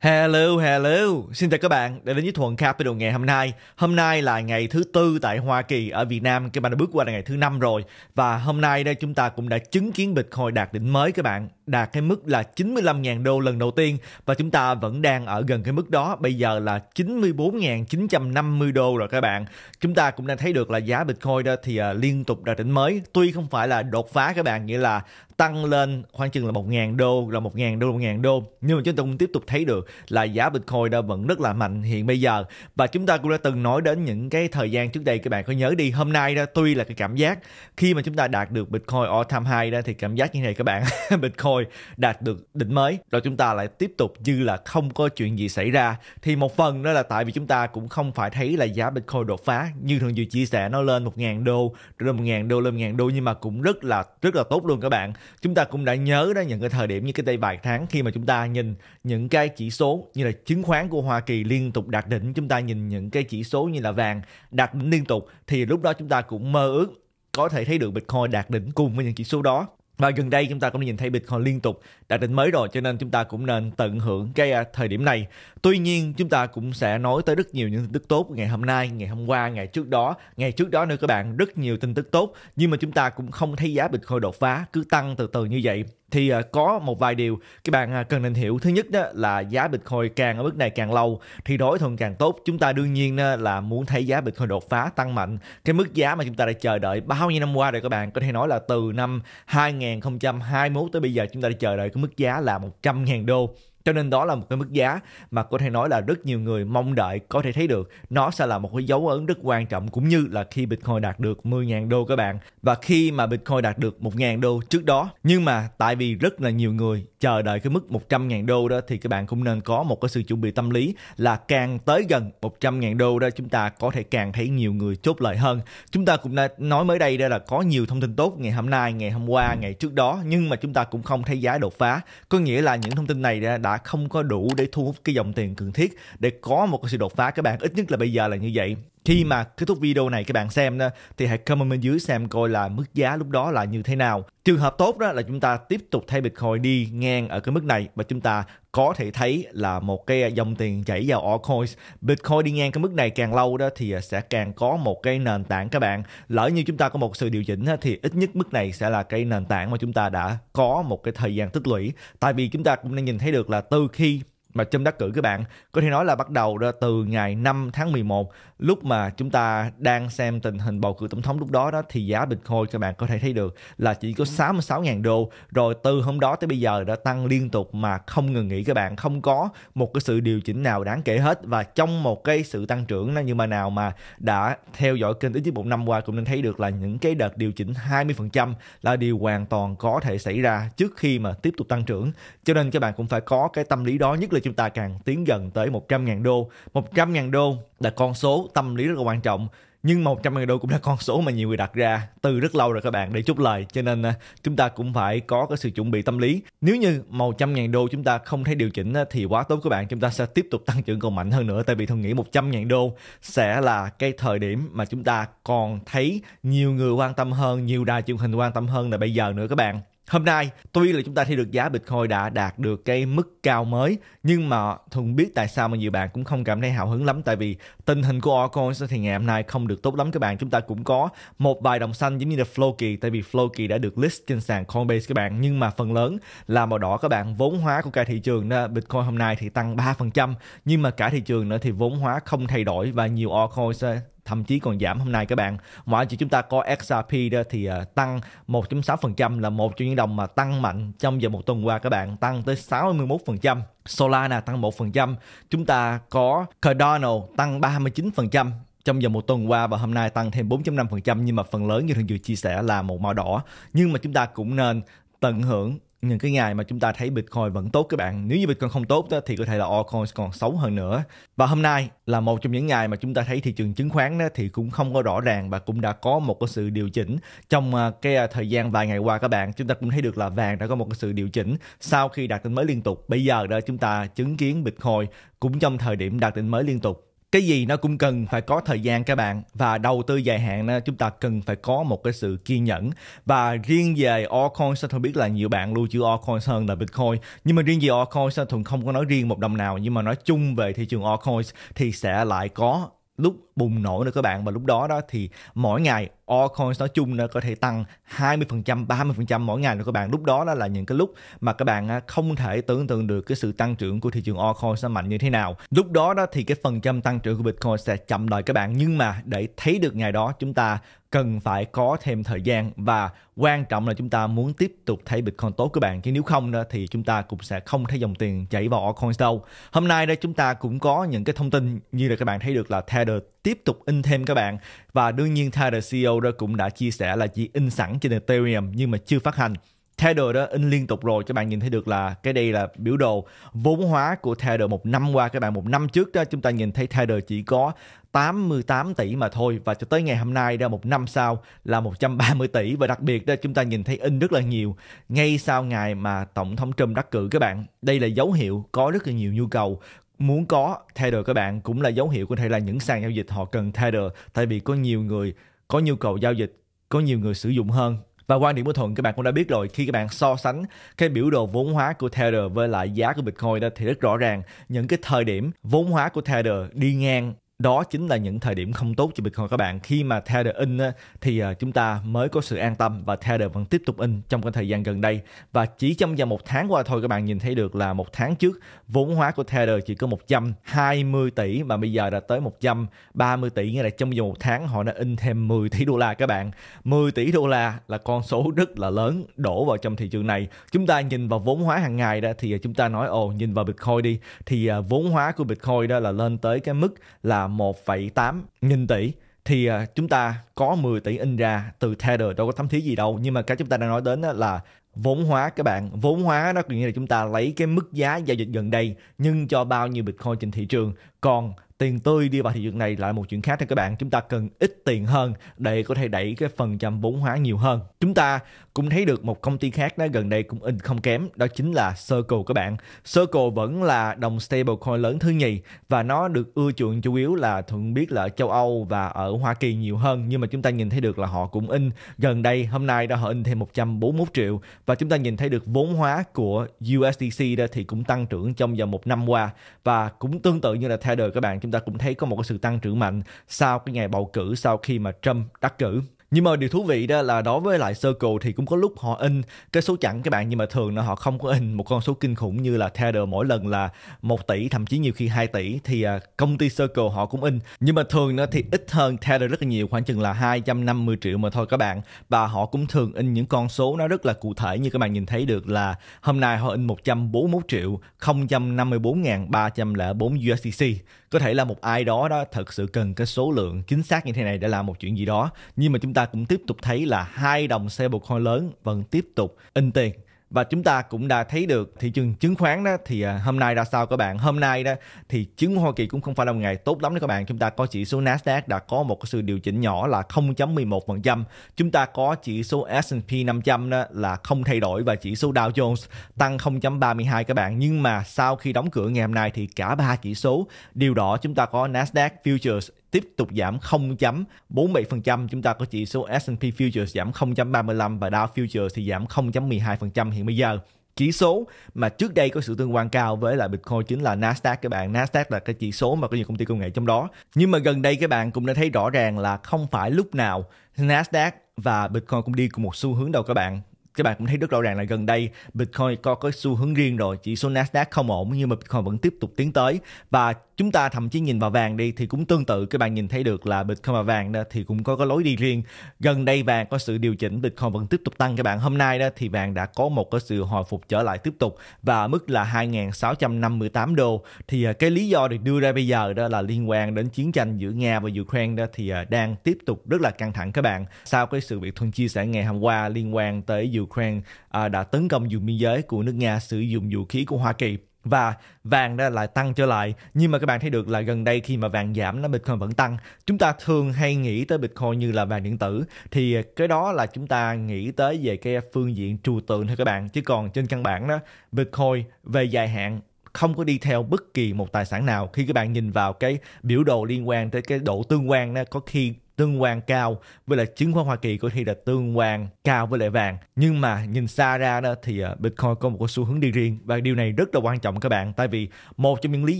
Hello, hello. Xin chào các bạn đã đến với Thuận Capital ngày hôm nay. Hôm nay là ngày thứ tư tại Hoa Kỳ, ở Việt Nam các bạn đã bước qua là ngày thứ năm rồi. Và hôm nay đây chúng ta cũng đã chứng kiến bịch hồi đạt đỉnh mới các bạn đạt cái mức là 95.000 đô lần đầu tiên và chúng ta vẫn đang ở gần cái mức đó bây giờ là 94.950 đô rồi các bạn chúng ta cũng đang thấy được là giá Bitcoin đó thì à, liên tục đạt đỉnh mới tuy không phải là đột phá các bạn nghĩa là tăng lên khoảng chừng là 1.000 đô là 1.000 đô 1.000 đô nhưng mà chúng ta cũng tiếp tục thấy được là giá Bitcoin đã vẫn rất là mạnh hiện bây giờ và chúng ta cũng đã từng nói đến những cái thời gian trước đây các bạn có nhớ đi hôm nay đó tuy là cái cảm giác khi mà chúng ta đạt được Bitcoin all time high đó thì cảm giác như này các bạn Bitcoin thôi đạt được đỉnh mới rồi chúng ta lại tiếp tục như là không có chuyện gì xảy ra thì một phần đó là tại vì chúng ta cũng không phải thấy là giá Bitcoin đột phá như thường dự chia sẻ nó lên 1.000 đô rồi 1.000 đô lên 1.000 đô nhưng mà cũng rất là rất là tốt luôn các bạn chúng ta cũng đã nhớ đó những cái thời điểm như cái tây vài tháng khi mà chúng ta nhìn những cái chỉ số như là chứng khoán của Hoa Kỳ liên tục đạt đỉnh chúng ta nhìn những cái chỉ số như là vàng đạt đỉnh liên tục thì lúc đó chúng ta cũng mơ ước có thể thấy được Bitcoin đạt đỉnh cùng với những chỉ số đó và gần đây chúng ta cũng nhìn thấy Bitcoin liên tục đạt đỉnh mới rồi cho nên chúng ta cũng nên tận hưởng cái à, thời điểm này. Tuy nhiên chúng ta cũng sẽ nói tới rất nhiều những tin tức tốt ngày hôm nay, ngày hôm qua, ngày trước đó, ngày trước đó nữa các bạn rất nhiều tin tức tốt nhưng mà chúng ta cũng không thấy giá Bitcoin đột phá cứ tăng từ từ như vậy thì à, có một vài điều các bạn à, cần nên hiểu thứ nhất đó là giá bitcoin càng ở mức này càng lâu thì đối thuận càng tốt chúng ta đương nhiên là muốn thấy giá bitcoin đột phá tăng mạnh cái mức giá mà chúng ta đã chờ đợi bao nhiêu năm qua rồi các bạn có thể nói là từ năm 2021 tới bây giờ chúng ta đã chờ đợi cái mức giá là 100.000 đô cho nên đó là một cái mức giá mà có thể nói là rất nhiều người mong đợi có thể thấy được nó sẽ là một cái dấu ấn rất quan trọng cũng như là khi Bitcoin đạt được 10.000 đô các bạn và khi mà Bitcoin đạt được 1.000 đô trước đó nhưng mà tại vì rất là nhiều người chờ đợi cái mức 100.000 đô đó thì các bạn cũng nên có một cái sự chuẩn bị tâm lý là càng tới gần 100.000 đô đó chúng ta có thể càng thấy nhiều người chốt lời hơn. Chúng ta cũng đã nói mới đây đó là có nhiều thông tin tốt ngày hôm nay, ngày hôm qua, ngày trước đó nhưng mà chúng ta cũng không thấy giá đột phá. Có nghĩa là những thông tin này đã không có đủ để thu hút cái dòng tiền cần thiết để có một cái sự đột phá các bạn ít nhất là bây giờ là như vậy khi mà kết thúc video này các bạn xem đó thì hãy comment bên dưới xem coi là mức giá lúc đó là như thế nào trường hợp tốt đó là chúng ta tiếp tục thay bitcoin đi ngang ở cái mức này và chúng ta có thể thấy là một cái dòng tiền chảy vào altcoins bitcoin đi ngang cái mức này càng lâu đó thì sẽ càng có một cái nền tảng các bạn lỡ như chúng ta có một sự điều chỉnh thì ít nhất mức này sẽ là cái nền tảng mà chúng ta đã có một cái thời gian tích lũy tại vì chúng ta cũng đang nhìn thấy được là từ khi mà Trump đắc cử các bạn có thể nói là bắt đầu ra từ ngày 5 tháng 11 lúc mà chúng ta đang xem tình hình bầu cử tổng thống lúc đó đó thì giá Bitcoin các bạn có thể thấy được là chỉ có 66.000 ừ. đô rồi từ hôm đó tới bây giờ đã tăng liên tục mà không ngừng nghỉ các bạn không có một cái sự điều chỉnh nào đáng kể hết và trong một cái sự tăng trưởng nó như mà nào mà đã theo dõi kênh ít nhất một năm qua cũng nên thấy được là những cái đợt điều chỉnh 20% là điều hoàn toàn có thể xảy ra trước khi mà tiếp tục tăng trưởng cho nên các bạn cũng phải có cái tâm lý đó nhất là là chúng ta càng tiến gần tới 100.000 đô. 100.000 đô là con số tâm lý rất là quan trọng nhưng mà 100 ngàn đô cũng là con số mà nhiều người đặt ra từ rất lâu rồi các bạn để chốt lời cho nên à, chúng ta cũng phải có cái sự chuẩn bị tâm lý nếu như mà 100 ngàn đô chúng ta không thấy điều chỉnh à, thì quá tốt các bạn chúng ta sẽ tiếp tục tăng trưởng còn mạnh hơn nữa tại vì tôi nghĩ 100 ngàn đô sẽ là cái thời điểm mà chúng ta còn thấy nhiều người quan tâm hơn nhiều đài truyền hình quan tâm hơn là bây giờ nữa các bạn Hôm nay, tuy là chúng ta thấy được giá Bitcoin đã đạt được cái mức cao mới, nhưng mà Thuận biết tại sao mà nhiều bạn cũng không cảm thấy hào hứng lắm tại vì tình hình của altcoins thì ngày hôm nay không được tốt lắm các bạn chúng ta cũng có một vài đồng xanh giống như là Floki tại vì Floki đã được list trên sàn Coinbase các bạn nhưng mà phần lớn là màu đỏ các bạn vốn hóa của cả thị trường đó, Bitcoin hôm nay thì tăng 3% nhưng mà cả thị trường nữa thì vốn hóa không thay đổi và nhiều altcoins thậm chí còn giảm hôm nay các bạn. Ngoại trừ chúng ta có XRP đó thì uh, tăng 1.6% là một trong những đồng mà tăng mạnh trong vòng một tuần qua các bạn, tăng tới 61%. Solana tăng 1%, chúng ta có Cardano tăng 39% trong vòng một tuần qua và hôm nay tăng thêm 4.5% nhưng mà phần lớn như thường vừa chia sẻ là màu màu đỏ nhưng mà chúng ta cũng nên tận hưởng những cái ngày mà chúng ta thấy Bitcoin vẫn tốt các bạn. Nếu như Bitcoin không tốt đó, thì có thể là altcoin còn xấu hơn nữa. Và hôm nay là một trong những ngày mà chúng ta thấy thị trường chứng khoán đó thì cũng không có rõ ràng và cũng đã có một cái sự điều chỉnh trong à, cái à, thời gian vài ngày qua các bạn. Chúng ta cũng thấy được là vàng đã có một cái sự điều chỉnh sau khi đạt đỉnh mới liên tục. Bây giờ đó chúng ta chứng kiến Bitcoin cũng trong thời điểm đạt đỉnh mới liên tục cái gì nó cũng cần phải có thời gian các bạn và đầu tư dài hạn đó, chúng ta cần phải có một cái sự kiên nhẫn và riêng về sao tôi biết là nhiều bạn lưu trữ altcoins hơn là bitcoin nhưng mà riêng về altcoins thường không có nói riêng một đồng nào nhưng mà nói chung về thị trường altcoins thì sẽ lại có lúc bùng nổ nữa các bạn và lúc đó đó thì mỗi ngày altcoins nói chung nó có thể tăng 20% 30% mỗi ngày nữa các bạn lúc đó đó là những cái lúc mà các bạn à, không thể tưởng tượng được cái sự tăng trưởng của thị trường altcoins nó mạnh như thế nào lúc đó đó thì cái phần trăm tăng trưởng của bitcoin sẽ chậm lại các bạn nhưng mà để thấy được ngày đó chúng ta cần phải có thêm thời gian và quan trọng là chúng ta muốn tiếp tục thấy Bitcoin tốt các bạn chứ nếu không đó thì chúng ta cũng sẽ không thấy dòng tiền chảy vào altcoins đâu. Hôm nay đây chúng ta cũng có những cái thông tin như là các bạn thấy được là Tether tiếp tục in thêm các bạn và đương nhiên Tether CEO đó cũng đã chia sẻ là chỉ in sẵn trên Ethereum nhưng mà chưa phát hành. Tether đó in liên tục rồi các bạn nhìn thấy được là cái đây là biểu đồ vốn hóa của Tether một năm qua các bạn một năm trước đó chúng ta nhìn thấy Tether chỉ có 88 tỷ mà thôi và cho tới ngày hôm nay ra một năm sau là 130 tỷ và đặc biệt đó chúng ta nhìn thấy in rất là nhiều ngay sau ngày mà tổng thống Trump đắc cử các bạn. Đây là dấu hiệu có rất là nhiều nhu cầu muốn có tether các bạn cũng là dấu hiệu có thể là những sàn giao dịch họ cần tether tại vì có nhiều người có nhu cầu giao dịch, có nhiều người sử dụng hơn và quan điểm của Thuận các bạn cũng đã biết rồi khi các bạn so sánh cái biểu đồ vốn hóa của Tether với lại giá của Bitcoin đó thì rất rõ ràng những cái thời điểm vốn hóa của Tether đi ngang đó chính là những thời điểm không tốt cho Bitcoin các bạn. Khi mà Tether in thì ờ, chúng ta mới có sự an tâm và Tether vẫn tiếp tục in trong cái thời gian gần đây. Và chỉ trong vòng một tháng qua thôi các bạn nhìn thấy được là một tháng trước vốn hóa của Tether chỉ có 120 tỷ mà bây giờ đã tới 130 tỷ. Nghĩa là trong vòng một tháng họ đã in thêm 10 tỷ đô la các bạn. 10 tỷ đô la là con số rất là lớn đổ vào trong thị trường này. Chúng ta nhìn vào vốn hóa hàng ngày đó thì ờ, chúng ta nói ồ nhìn vào Bitcoin đi thì ờ, vốn hóa của Bitcoin đó là lên tới cái mức là 1,8 nghìn tỷ thì à, chúng ta có 10 tỷ in ra từ Tether đâu có thấm thí gì đâu nhưng mà cái chúng ta đang nói đến là vốn hóa các bạn vốn hóa đó có nghĩa là chúng ta lấy cái mức giá giao dịch gần đây nhưng cho bao nhiêu bitcoin trên thị trường còn tiền tươi đi vào thị trường này là một chuyện khác thì các bạn chúng ta cần ít tiền hơn để có thể đẩy cái phần trăm vốn hóa nhiều hơn chúng ta cũng thấy được một công ty khác nó gần đây cũng in không kém đó chính là Circle các bạn Circle vẫn là đồng stablecoin lớn thứ nhì và nó được ưa chuộng chủ yếu là thuận biết là ở châu Âu và ở Hoa Kỳ nhiều hơn nhưng mà chúng ta nhìn thấy được là họ cũng in gần đây hôm nay đã họ in thêm 141 triệu và chúng ta nhìn thấy được vốn hóa của USDC đó thì cũng tăng trưởng trong vòng một năm qua và cũng tương tự như là Tether các bạn chúng chúng ta cũng thấy có một cái sự tăng trưởng mạnh sau cái ngày bầu cử sau khi mà Trump đắc cử. Nhưng mà điều thú vị đó là đối với lại Circle thì cũng có lúc họ in cái số chẵn các bạn nhưng mà thường là họ không có in một con số kinh khủng như là Tether mỗi lần là 1 tỷ thậm chí nhiều khi 2 tỷ thì à, công ty Circle họ cũng in. Nhưng mà thường nó thì ít hơn Tether rất là nhiều khoảng chừng là 250 triệu mà thôi các bạn. Và họ cũng thường in những con số nó rất là cụ thể như các bạn nhìn thấy được là hôm nay họ in 141 triệu 054.304 USDC có thể là một ai đó đó thật sự cần cái số lượng chính xác như thế này để làm một chuyện gì đó nhưng mà chúng ta cũng tiếp tục thấy là hai đồng stablecoin lớn vẫn tiếp tục in tiền và chúng ta cũng đã thấy được thị trường chứng khoán đó thì à, hôm nay ra sao các bạn hôm nay đó thì chứng Hoa Kỳ cũng không phải là một ngày tốt lắm đấy các bạn chúng ta có chỉ số Nasdaq đã có một sự điều chỉnh nhỏ là 0.11% chúng ta có chỉ số S&P 500 đó là không thay đổi và chỉ số Dow Jones tăng 0.32 các bạn nhưng mà sau khi đóng cửa ngày hôm nay thì cả ba chỉ số điều đó chúng ta có Nasdaq Futures tiếp tục giảm 0.47%. Chúng ta có chỉ số S&P Futures giảm 0.35 và Dow Futures thì giảm 0.12% hiện bây giờ chỉ số mà trước đây có sự tương quan cao với lại Bitcoin chính là Nasdaq các bạn. Nasdaq là cái chỉ số mà có nhiều công ty công nghệ trong đó. Nhưng mà gần đây các bạn cũng đã thấy rõ ràng là không phải lúc nào Nasdaq và Bitcoin cũng đi cùng một xu hướng đâu các bạn các bạn cũng thấy rất rõ ràng là gần đây Bitcoin có cái xu hướng riêng rồi chỉ số Nasdaq không ổn nhưng mà Bitcoin vẫn tiếp tục tiến tới và chúng ta thậm chí nhìn vào vàng đi thì cũng tương tự các bạn nhìn thấy được là Bitcoin và vàng đó thì cũng có cái lối đi riêng gần đây vàng có sự điều chỉnh Bitcoin vẫn tiếp tục tăng các bạn hôm nay đó thì vàng đã có một cái sự hồi phục trở lại tiếp tục và mức là 2.658 đô thì à, cái lý do được đưa ra bây giờ đó là liên quan đến chiến tranh giữa Nga và Ukraine đó thì à, đang tiếp tục rất là căng thẳng các bạn sau cái sự việc Thuận chia sẻ ngày hôm qua liên quan tới Ukraine à, đã tấn công vùng biên giới của nước Nga sử dụng vũ khí của Hoa Kỳ và vàng đã lại tăng trở lại nhưng mà các bạn thấy được là gần đây khi mà vàng giảm nó bitcoin vẫn tăng chúng ta thường hay nghĩ tới bitcoin như là vàng điện tử thì cái đó là chúng ta nghĩ tới về cái phương diện trừu tượng thôi các bạn chứ còn trên căn bản đó bitcoin về dài hạn không có đi theo bất kỳ một tài sản nào khi các bạn nhìn vào cái biểu đồ liên quan tới cái độ tương quan đó có khi tương quan cao với lại chứng khoán Hoa Kỳ có thể là tương quan cao với lại vàng nhưng mà nhìn xa ra đó thì à, Bitcoin có một cái xu hướng đi riêng và điều này rất là quan trọng các bạn tại vì một trong những lý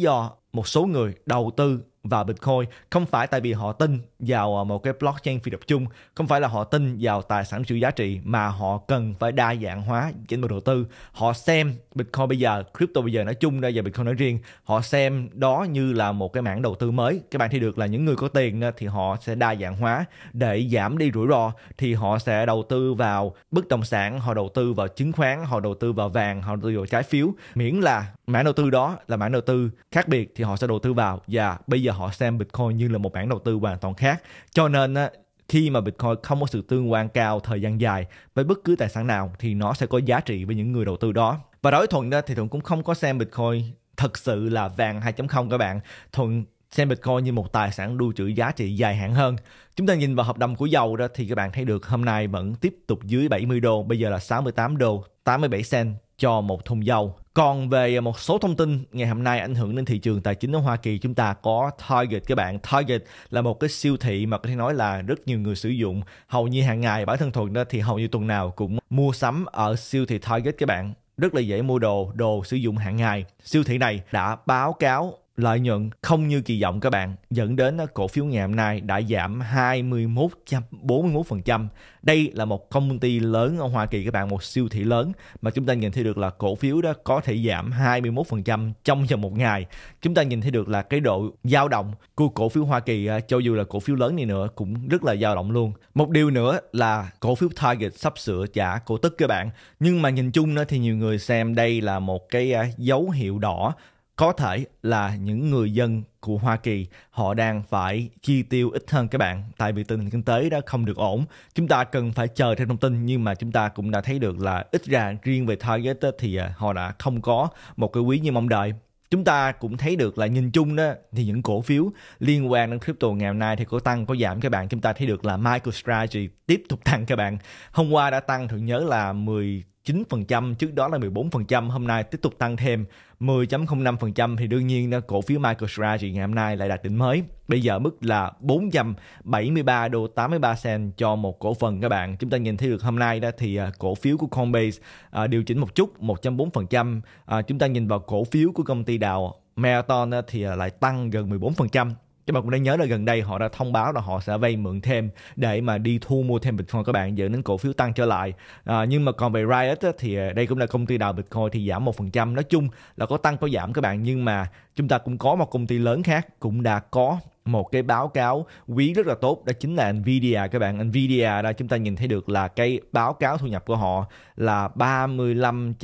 do một số người đầu tư vào Bitcoin không phải tại vì họ tin vào à, một cái blockchain phi tập trung, không phải là họ tin vào tài sản chịu giá trị mà họ cần phải đa dạng hóa trên đầu tư. Họ xem Bitcoin bây giờ, crypto bây giờ nói chung ra và Bitcoin nói riêng, họ xem đó như là một cái mảng đầu tư mới. Các bạn thấy được là những người có tiền à, thì họ sẽ đa dạng hóa để giảm đi rủi ro thì họ sẽ đầu tư vào bất động sản, họ đầu tư vào chứng khoán, họ đầu tư vào vàng, họ đầu tư vào trái phiếu. Miễn là mảng đầu tư đó là mảng đầu tư khác biệt thì họ sẽ đầu tư vào và bây giờ giờ họ xem Bitcoin như là một bản đầu tư hoàn toàn khác. Cho nên á, khi mà Bitcoin không có sự tương quan cao thời gian dài với bất cứ tài sản nào thì nó sẽ có giá trị với những người đầu tư đó. Và đối với Thuận thì Thuận cũng không có xem Bitcoin thật sự là vàng 2.0 các bạn. Thuận xem Bitcoin như một tài sản lưu trữ giá trị dài hạn hơn. Chúng ta nhìn vào hợp đồng của dầu đó thì các bạn thấy được hôm nay vẫn tiếp tục dưới 70 đô, bây giờ là 68 đô, 87 cent cho một thùng dầu. Còn về một số thông tin ngày hôm nay ảnh hưởng đến thị trường tài chính ở Hoa Kỳ chúng ta có Target các bạn. Target là một cái siêu thị mà có thể nói là rất nhiều người sử dụng hầu như hàng ngày bản thân Thuận đó thì hầu như tuần nào cũng mua sắm ở siêu thị Target các bạn rất là dễ mua đồ, đồ sử dụng hàng ngày. Siêu thị này đã báo cáo lợi nhuận không như kỳ vọng các bạn, dẫn đến cổ phiếu ngày hôm nay đã giảm 21.41%. Đây là một công ty lớn ở Hoa Kỳ các bạn, một siêu thị lớn mà chúng ta nhìn thấy được là cổ phiếu đó có thể giảm 21% trong vòng một ngày. Chúng ta nhìn thấy được là cái độ dao động của cổ phiếu Hoa Kỳ à, cho dù là cổ phiếu lớn này nữa cũng rất là dao động luôn. Một điều nữa là cổ phiếu Target sắp sửa trả cổ tức các bạn. Nhưng mà nhìn chung thì nhiều người xem đây là một cái à, dấu hiệu đỏ có thể là những người dân của Hoa Kỳ họ đang phải chi tiêu ít hơn các bạn tại vì tình hình kinh tế đã không được ổn chúng ta cần phải chờ thêm thông tin nhưng mà chúng ta cũng đã thấy được là ít ra riêng về Target thì à, họ đã không có một cái quý như mong đợi chúng ta cũng thấy được là nhìn chung đó thì những cổ phiếu liên quan đến crypto ngày hôm nay thì có tăng có giảm các bạn chúng ta thấy được là MicroStrategy tiếp tục tăng các bạn hôm qua đã tăng thường nhớ là 10 9% trước đó là 14% hôm nay tiếp tục tăng thêm 10.05% thì đương nhiên cổ phiếu MicroStrategy ngày hôm nay lại đạt đỉnh mới bây giờ mức là 473 đô 83 cent cho một cổ phần các bạn chúng ta nhìn thấy được hôm nay đó thì à, cổ phiếu của Coinbase à, điều chỉnh một chút 1.4% à, chúng ta nhìn vào cổ phiếu của công ty đào Marathon thì lại tăng gần 14% nhưng mà cũng nên nhớ là gần đây họ đã thông báo là họ sẽ vay mượn thêm để mà đi thu mua thêm bitcoin các bạn dẫn đến cổ phiếu tăng trở lại à, nhưng mà còn về riot thì à, đây cũng là công ty đào bitcoin thì giảm một phần trăm nói chung là có tăng có giảm các bạn nhưng mà chúng ta cũng có một công ty lớn khác cũng đã có một cái báo cáo quý rất là tốt đó chính là Nvidia các bạn Nvidia đó chúng ta nhìn thấy được là cái báo cáo thu nhập của họ là 35.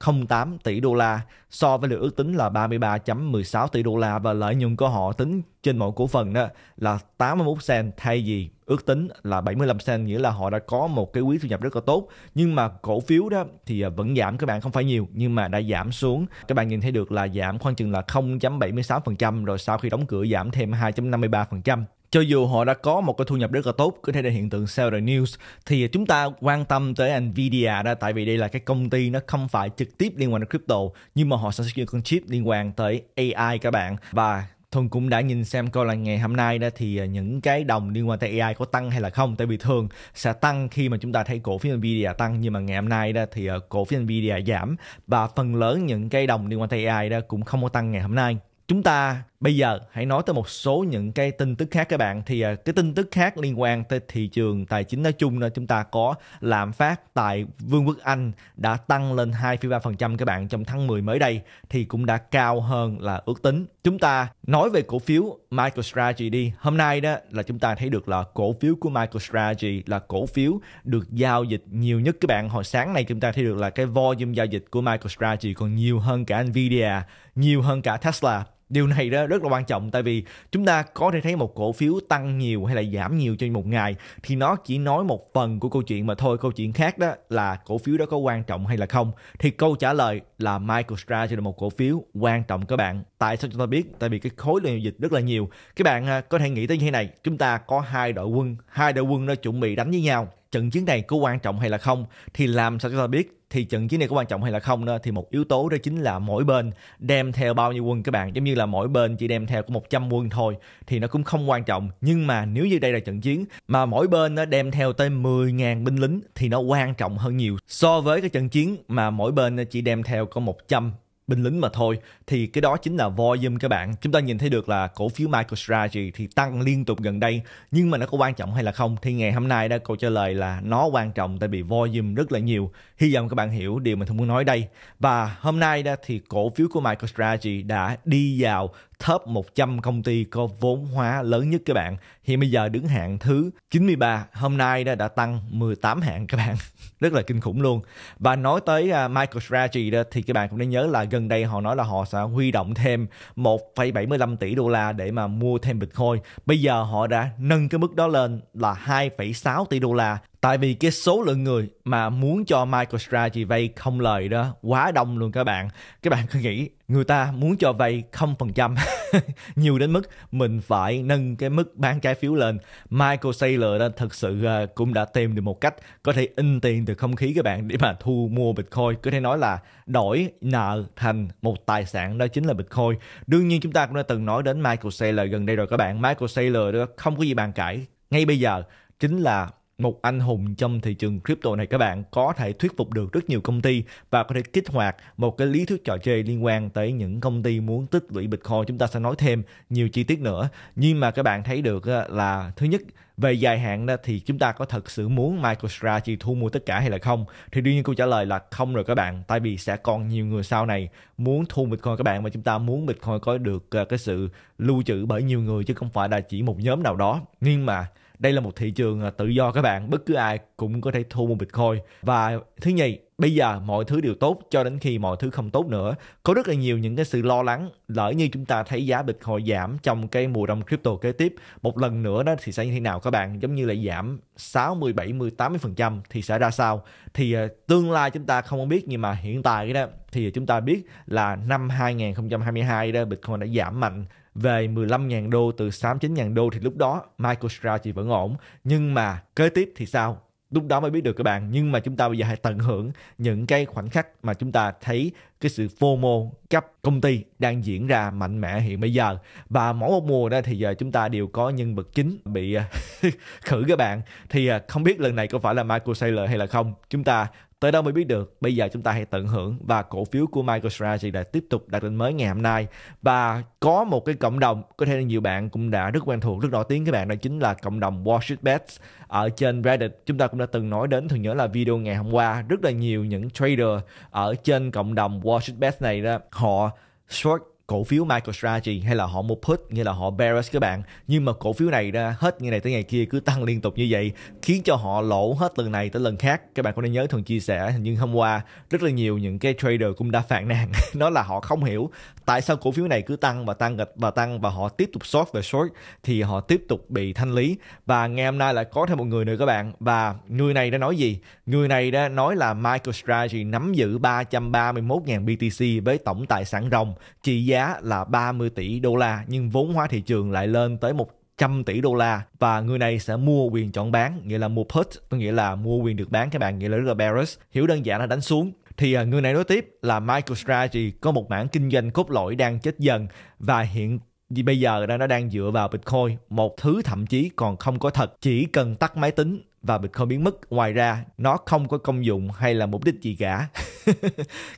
0,08 tỷ đô la so với lượng ước tính là 33.16 tỷ đô la và lợi nhuận của họ tính trên mỗi cổ phần đó là 81 cent thay vì ước tính là 75 cent nghĩa là họ đã có một cái quý thu nhập rất là tốt nhưng mà cổ phiếu đó thì à, vẫn giảm các bạn không phải nhiều nhưng mà đã giảm xuống các bạn nhìn thấy được là giảm khoảng chừng là 0.76% rồi sau khi đóng cửa giảm thêm 2.53% cho dù họ đã có một cái thu nhập rất là tốt có thể là hiện tượng sell the news thì chúng ta quan tâm tới Nvidia đó tại vì đây là cái công ty nó không phải trực tiếp liên quan đến crypto nhưng mà họ sản xuất những con chip liên quan tới AI các bạn và thường cũng đã nhìn xem coi là ngày hôm nay đó thì những cái đồng liên quan tới AI có tăng hay là không tại vì thường sẽ tăng khi mà chúng ta thấy cổ phiếu Nvidia tăng nhưng mà ngày hôm nay đó thì ờ, cổ phiếu Nvidia giảm và phần lớn những cái đồng liên quan tới AI đó cũng không có tăng ngày hôm nay chúng ta bây giờ hãy nói tới một số những cái tin tức khác các bạn thì à, cái tin tức khác liên quan tới thị trường tài chính nói chung là chúng ta có lạm phát tại Vương quốc Anh đã tăng lên 2,3% các bạn trong tháng 10 mới đây thì cũng đã cao hơn là ước tính. Chúng ta nói về cổ phiếu MicroStrategy đi. Hôm nay đó là chúng ta thấy được là cổ phiếu của MicroStrategy là cổ phiếu được giao dịch nhiều nhất các bạn. Hồi sáng nay chúng ta thấy được là cái volume giao dịch của MicroStrategy còn nhiều hơn cả Nvidia nhiều hơn cả Tesla điều này đó rất là quan trọng tại vì chúng ta có thể thấy một cổ phiếu tăng nhiều hay là giảm nhiều trên một ngày thì nó chỉ nói một phần của câu chuyện mà thôi câu chuyện khác đó là cổ phiếu đó có quan trọng hay là không thì câu trả lời là MicroStrategy là một cổ phiếu quan trọng các bạn tại sao chúng ta biết tại vì cái khối lượng dịch rất là nhiều các bạn à, có thể nghĩ tới như thế này chúng ta có hai đội quân hai đội quân nó chuẩn bị đánh với nhau trận chiến này có quan trọng hay là không thì làm sao chúng ta biết thì trận chiến này có quan trọng hay là không nữa thì một yếu tố đó chính là mỗi bên đem theo bao nhiêu quân các bạn giống như là mỗi bên chỉ đem theo có 100 quân thôi thì nó cũng không quan trọng nhưng mà nếu như đây là trận chiến mà mỗi bên nó đem theo tới 10.000 binh lính thì nó quan trọng hơn nhiều so với cái trận chiến mà mỗi bên chỉ đem theo có 100 binh lính mà thôi thì cái đó chính là volume các bạn chúng ta nhìn thấy được là cổ phiếu MicroStrategy thì tăng liên tục gần đây nhưng mà nó có quan trọng hay là không thì ngày hôm nay đã câu trả lời là nó quan trọng tại vì volume rất là nhiều hy vọng các bạn hiểu điều mà tôi muốn nói đây và hôm nay đó thì cổ phiếu của MicroStrategy đã đi vào top 100 công ty có vốn hóa lớn nhất các bạn. Hiện bây giờ đứng hạng thứ 93, hôm nay đã, đã tăng 18 hạng các bạn. Rất là kinh khủng luôn. Và nói tới uh, à, MicroStrategy đó thì các bạn cũng nên nhớ là gần đây họ nói là họ sẽ huy động thêm 1,75 tỷ đô la để mà mua thêm Bitcoin. Bây giờ họ đã nâng cái mức đó lên là 2,6 tỷ đô la tại vì cái số lượng người mà muốn cho MicroStrategy vay không lời đó quá đông luôn các bạn các bạn cứ nghĩ người ta muốn cho vay không phần trăm nhiều đến mức mình phải nâng cái mức bán trái phiếu lên Michael Saylor đó thật sự à, cũng đã tìm được một cách có thể in tiền từ không khí các bạn để mà thu mua Bitcoin có thể nói là đổi nợ thành một tài sản đó chính là Bitcoin đương nhiên chúng ta cũng đã từng nói đến Michael Saylor gần đây rồi các bạn Michael Saylor đó không có gì bàn cãi ngay bây giờ chính là một anh hùng trong thị trường crypto này các bạn có thể thuyết phục được rất nhiều công ty và có thể kích hoạt một cái lý thuyết trò chơi liên quan tới những công ty muốn tích lũy Bitcoin. Chúng ta sẽ nói thêm nhiều chi tiết nữa. Nhưng mà các bạn thấy được là thứ nhất về dài hạn đó thì chúng ta có thật sự muốn MicroStrategy thu mua tất cả hay là không? Thì đương nhiên câu trả lời là không rồi các bạn, tại vì sẽ còn nhiều người sau này muốn thu Bitcoin các bạn mà chúng ta muốn Bitcoin có được à, cái sự lưu trữ bởi nhiều người chứ không phải là chỉ một nhóm nào đó. Nhưng mà đây là một thị trường à, tự do các bạn bất cứ ai cũng có thể thu mua bitcoin và thứ nhì bây giờ mọi thứ đều tốt cho đến khi mọi thứ không tốt nữa có rất là nhiều những cái sự lo lắng lỡ như chúng ta thấy giá bitcoin giảm trong cái mùa đông crypto kế tiếp một lần nữa đó thì sẽ như thế nào các bạn giống như là giảm 60 70 80 phần trăm thì sẽ ra sao thì à, tương lai chúng ta không biết nhưng mà hiện tại đó thì chúng ta biết là năm 2022 đó Bitcoin đã giảm mạnh về 15.000 đô từ 89.000 đô thì lúc đó Michael Strategy vẫn ổn. Nhưng mà kế tiếp thì sao? Lúc đó mới biết được các bạn. Nhưng mà chúng ta bây giờ hãy tận hưởng những cái khoảnh khắc mà chúng ta thấy cái sự FOMO cấp công ty đang diễn ra mạnh mẽ hiện bây giờ. Và mỗi một mùa đó thì giờ chúng ta đều có nhân vật chính bị ờ, khử các bạn. Thì ờ, không biết lần này có phải là Michael Saylor hay là không. Chúng ta Tới đâu mới biết được, bây giờ chúng ta hãy tận hưởng và cổ phiếu của MicroStrategy đã tiếp tục đạt đỉnh mới ngày hôm nay và có một cái cộng đồng có thể là nhiều bạn cũng đã rất quen thuộc, rất nổi tiếng các bạn đó chính là cộng đồng Wall Street Bets ở trên Reddit. Chúng ta cũng đã từng nói đến, thường nhớ là video ngày hôm qua rất là nhiều những trader ở trên cộng đồng Wall Street Bets này đó họ short cổ phiếu MicroStrategy hay là họ mua put như là họ bearish các bạn nhưng mà cổ phiếu này ra hết như này tới ngày kia cứ tăng liên tục như vậy khiến cho họ lỗ hết lần này tới lần khác các bạn có nên nhớ thường chia sẻ nhưng hôm qua rất là nhiều những cái trader cũng đã phàn nàn đó là họ không hiểu tại sao cổ phiếu này cứ tăng và tăng và tăng và họ tiếp tục short và short thì họ tiếp tục bị thanh lý và ngày hôm nay lại có thêm một người nữa các bạn và người này đã nói gì người này đã nói là MicroStrategy nắm giữ 331.000 BTC với tổng tài sản ròng trị giá giá là 30 tỷ đô la nhưng vốn hóa thị trường lại lên tới 100 tỷ đô la và người này sẽ mua quyền chọn bán nghĩa là mua put có nghĩa là mua quyền được bán các bạn nghĩa là rất là bearish hiểu đơn giản là đánh xuống thì à, người này nói tiếp là MicroStrategy có một mảng kinh doanh cốt lõi đang chết dần và hiện bây giờ nó đang dựa vào Bitcoin, một thứ thậm chí còn không có thật, chỉ cần tắt máy tính và Bitcoin biến mất. Ngoài ra nó không có công dụng hay là mục đích gì cả.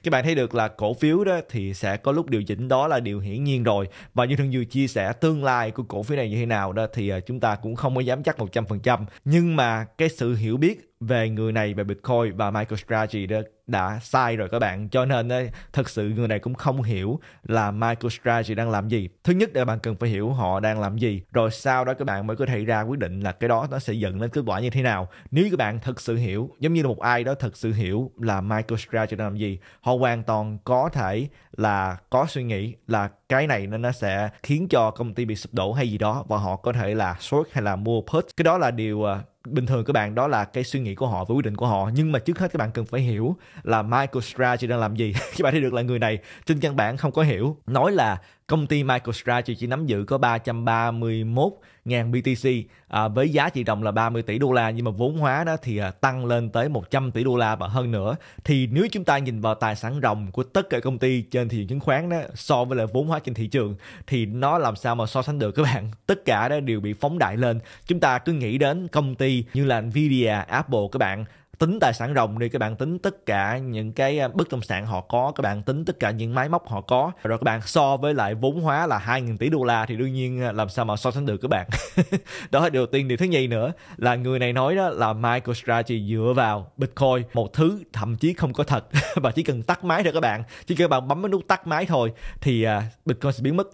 các bạn thấy được là cổ phiếu đó thì sẽ có lúc điều chỉnh đó là điều hiển nhiên rồi và như thường vừa chia sẻ tương lai của cổ phiếu này như thế nào đó thì à, chúng ta cũng không có dám chắc 100% nhưng mà cái sự hiểu biết về người này về Bitcoin và MicroStrategy đó đã sai rồi các bạn cho nên ờ, thật sự người này cũng không hiểu là MicroStrategy đang làm gì thứ nhất là ờ, bạn cần phải hiểu họ đang làm gì rồi sau đó các bạn mới có thể ra quyết định là cái đó nó sẽ dẫn đến kết quả như thế nào nếu các bạn thật sự hiểu giống như là một ai đó thật sự hiểu là MicroStrategy đang làm gì họ hoàn toàn có thể là có suy nghĩ là cái này nên nó sẽ khiến cho công ty bị sụp đổ hay gì đó và họ có thể là short hay là mua put cái đó là điều ờ, bình thường các bạn đó là cái suy nghĩ của họ và quyết định của họ nhưng mà trước hết các bạn cần phải hiểu là Michael Strategy đang làm gì các bạn thấy được là người này trên căn bản không có hiểu nói là công ty Michael Strategy chỉ nắm giữ có 331 ngàn BTC à, với giá trị đồng là 30 tỷ đô la nhưng mà vốn hóa đó thì à, tăng lên tới 100 tỷ đô la và hơn nữa thì nếu chúng ta nhìn vào tài sản ròng của tất cả công ty trên thị trường chứng khoán đó so với lại vốn hóa trên thị trường thì nó làm sao mà so sánh được các bạn tất cả đó đều bị phóng đại lên chúng ta cứ nghĩ đến công ty như là Nvidia, Apple các bạn tính tài sản rồng đi các bạn tính tất cả những cái à, bất động sản họ có các bạn tính tất cả những máy móc họ có rồi các bạn so với lại vốn hóa là 2.000 tỷ đô la thì đương nhiên à, làm sao mà so sánh được các bạn đó là điều tiên điều thứ nhì nữa là người này nói đó là MicroStrategy dựa vào Bitcoin một thứ thậm chí không có thật và chỉ cần tắt máy thôi các bạn chỉ cần bạn bấm cái nút tắt máy thôi thì à, Bitcoin sẽ biến mất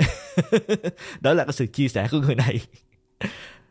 đó là cái sự chia sẻ của người này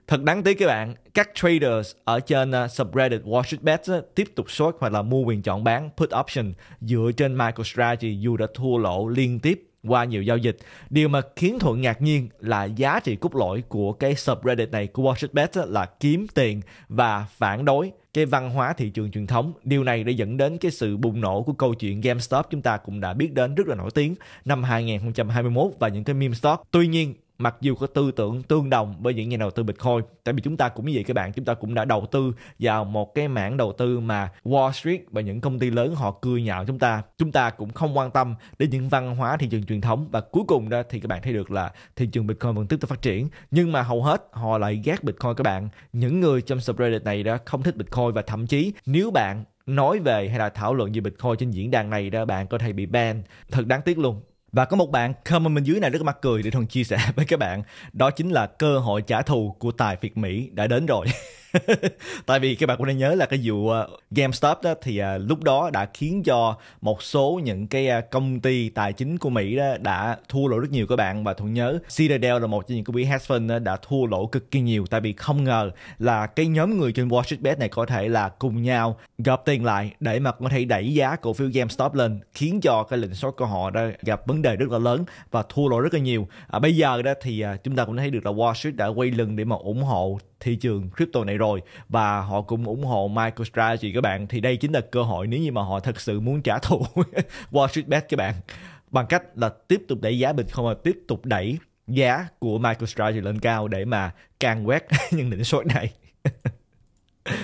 Thật đáng tiếc các bạn, các traders ở trên uh, subreddit Wall Street Bets uh, tiếp tục short hoặc là mua quyền chọn bán put option dựa trên MicroStrategy dù đã thua lỗ liên tiếp qua nhiều giao dịch. Điều mà khiến Thuận ngạc nhiên là giá trị cốt lõi của cái subreddit này của Wall Street Bets uh, là kiếm tiền và phản đối cái văn hóa thị trường truyền thống. Điều này đã dẫn đến cái sự bùng nổ của câu chuyện GameStop chúng ta cũng đã biết đến rất là nổi tiếng năm 2021 và những cái meme stock. Tuy nhiên, mặc dù có tư tưởng tương đồng với những nhà đầu tư Bitcoin. Tại vì chúng ta cũng như vậy các bạn, chúng ta cũng đã đầu tư vào một cái mảng đầu tư mà Wall Street và những công ty lớn họ cười nhạo chúng ta. Chúng ta cũng không quan tâm đến những văn hóa thị trường truyền thống và cuối cùng đó thì các bạn thấy được là thị trường Bitcoin vẫn tiếp tục phát triển nhưng mà hầu hết họ lại ghét Bitcoin các bạn. Những người trong subreddit này đó không thích Bitcoin và thậm chí nếu bạn nói về hay là thảo luận về Bitcoin trên diễn đàn này đó bạn có thể bị ban. Thật đáng tiếc luôn. Và có một bạn comment bên dưới này rất mắc cười để thằng chia sẻ với các bạn. Đó chính là cơ hội trả thù của tài phiệt Mỹ đã đến rồi. tại vì các bạn cũng nên nhớ là cái vụ ờ, GameStop đó thì ờ, lúc đó đã khiến cho một số những cái ờ, công ty tài chính của Mỹ đó đã thua lỗ rất nhiều các bạn và thuận nhớ Citadel là một trong những cái quỹ hedge fund đã thua lỗ cực kỳ nhiều tại vì không ngờ là cái nhóm người trên Wall Street Bet này có thể là cùng nhau góp tiền lại để mà có thể đẩy giá cổ phiếu GameStop lên khiến cho cái lệnh short của họ đã gặp vấn đề rất là lớn và thua lỗ rất là nhiều à, bây giờ đó thì chúng ta cũng thấy được là Wall Street đã quay lưng để mà ủng hộ thị trường crypto này rồi và họ cũng ủng hộ MicroStrategy các bạn thì đây chính là cơ hội nếu như mà họ thật sự muốn trả thù Wall Street Bet các bạn bằng cách là tiếp tục đẩy giá Bitcoin và tiếp tục đẩy giá của MicroStrategy lên cao để mà càng quét những đỉnh số này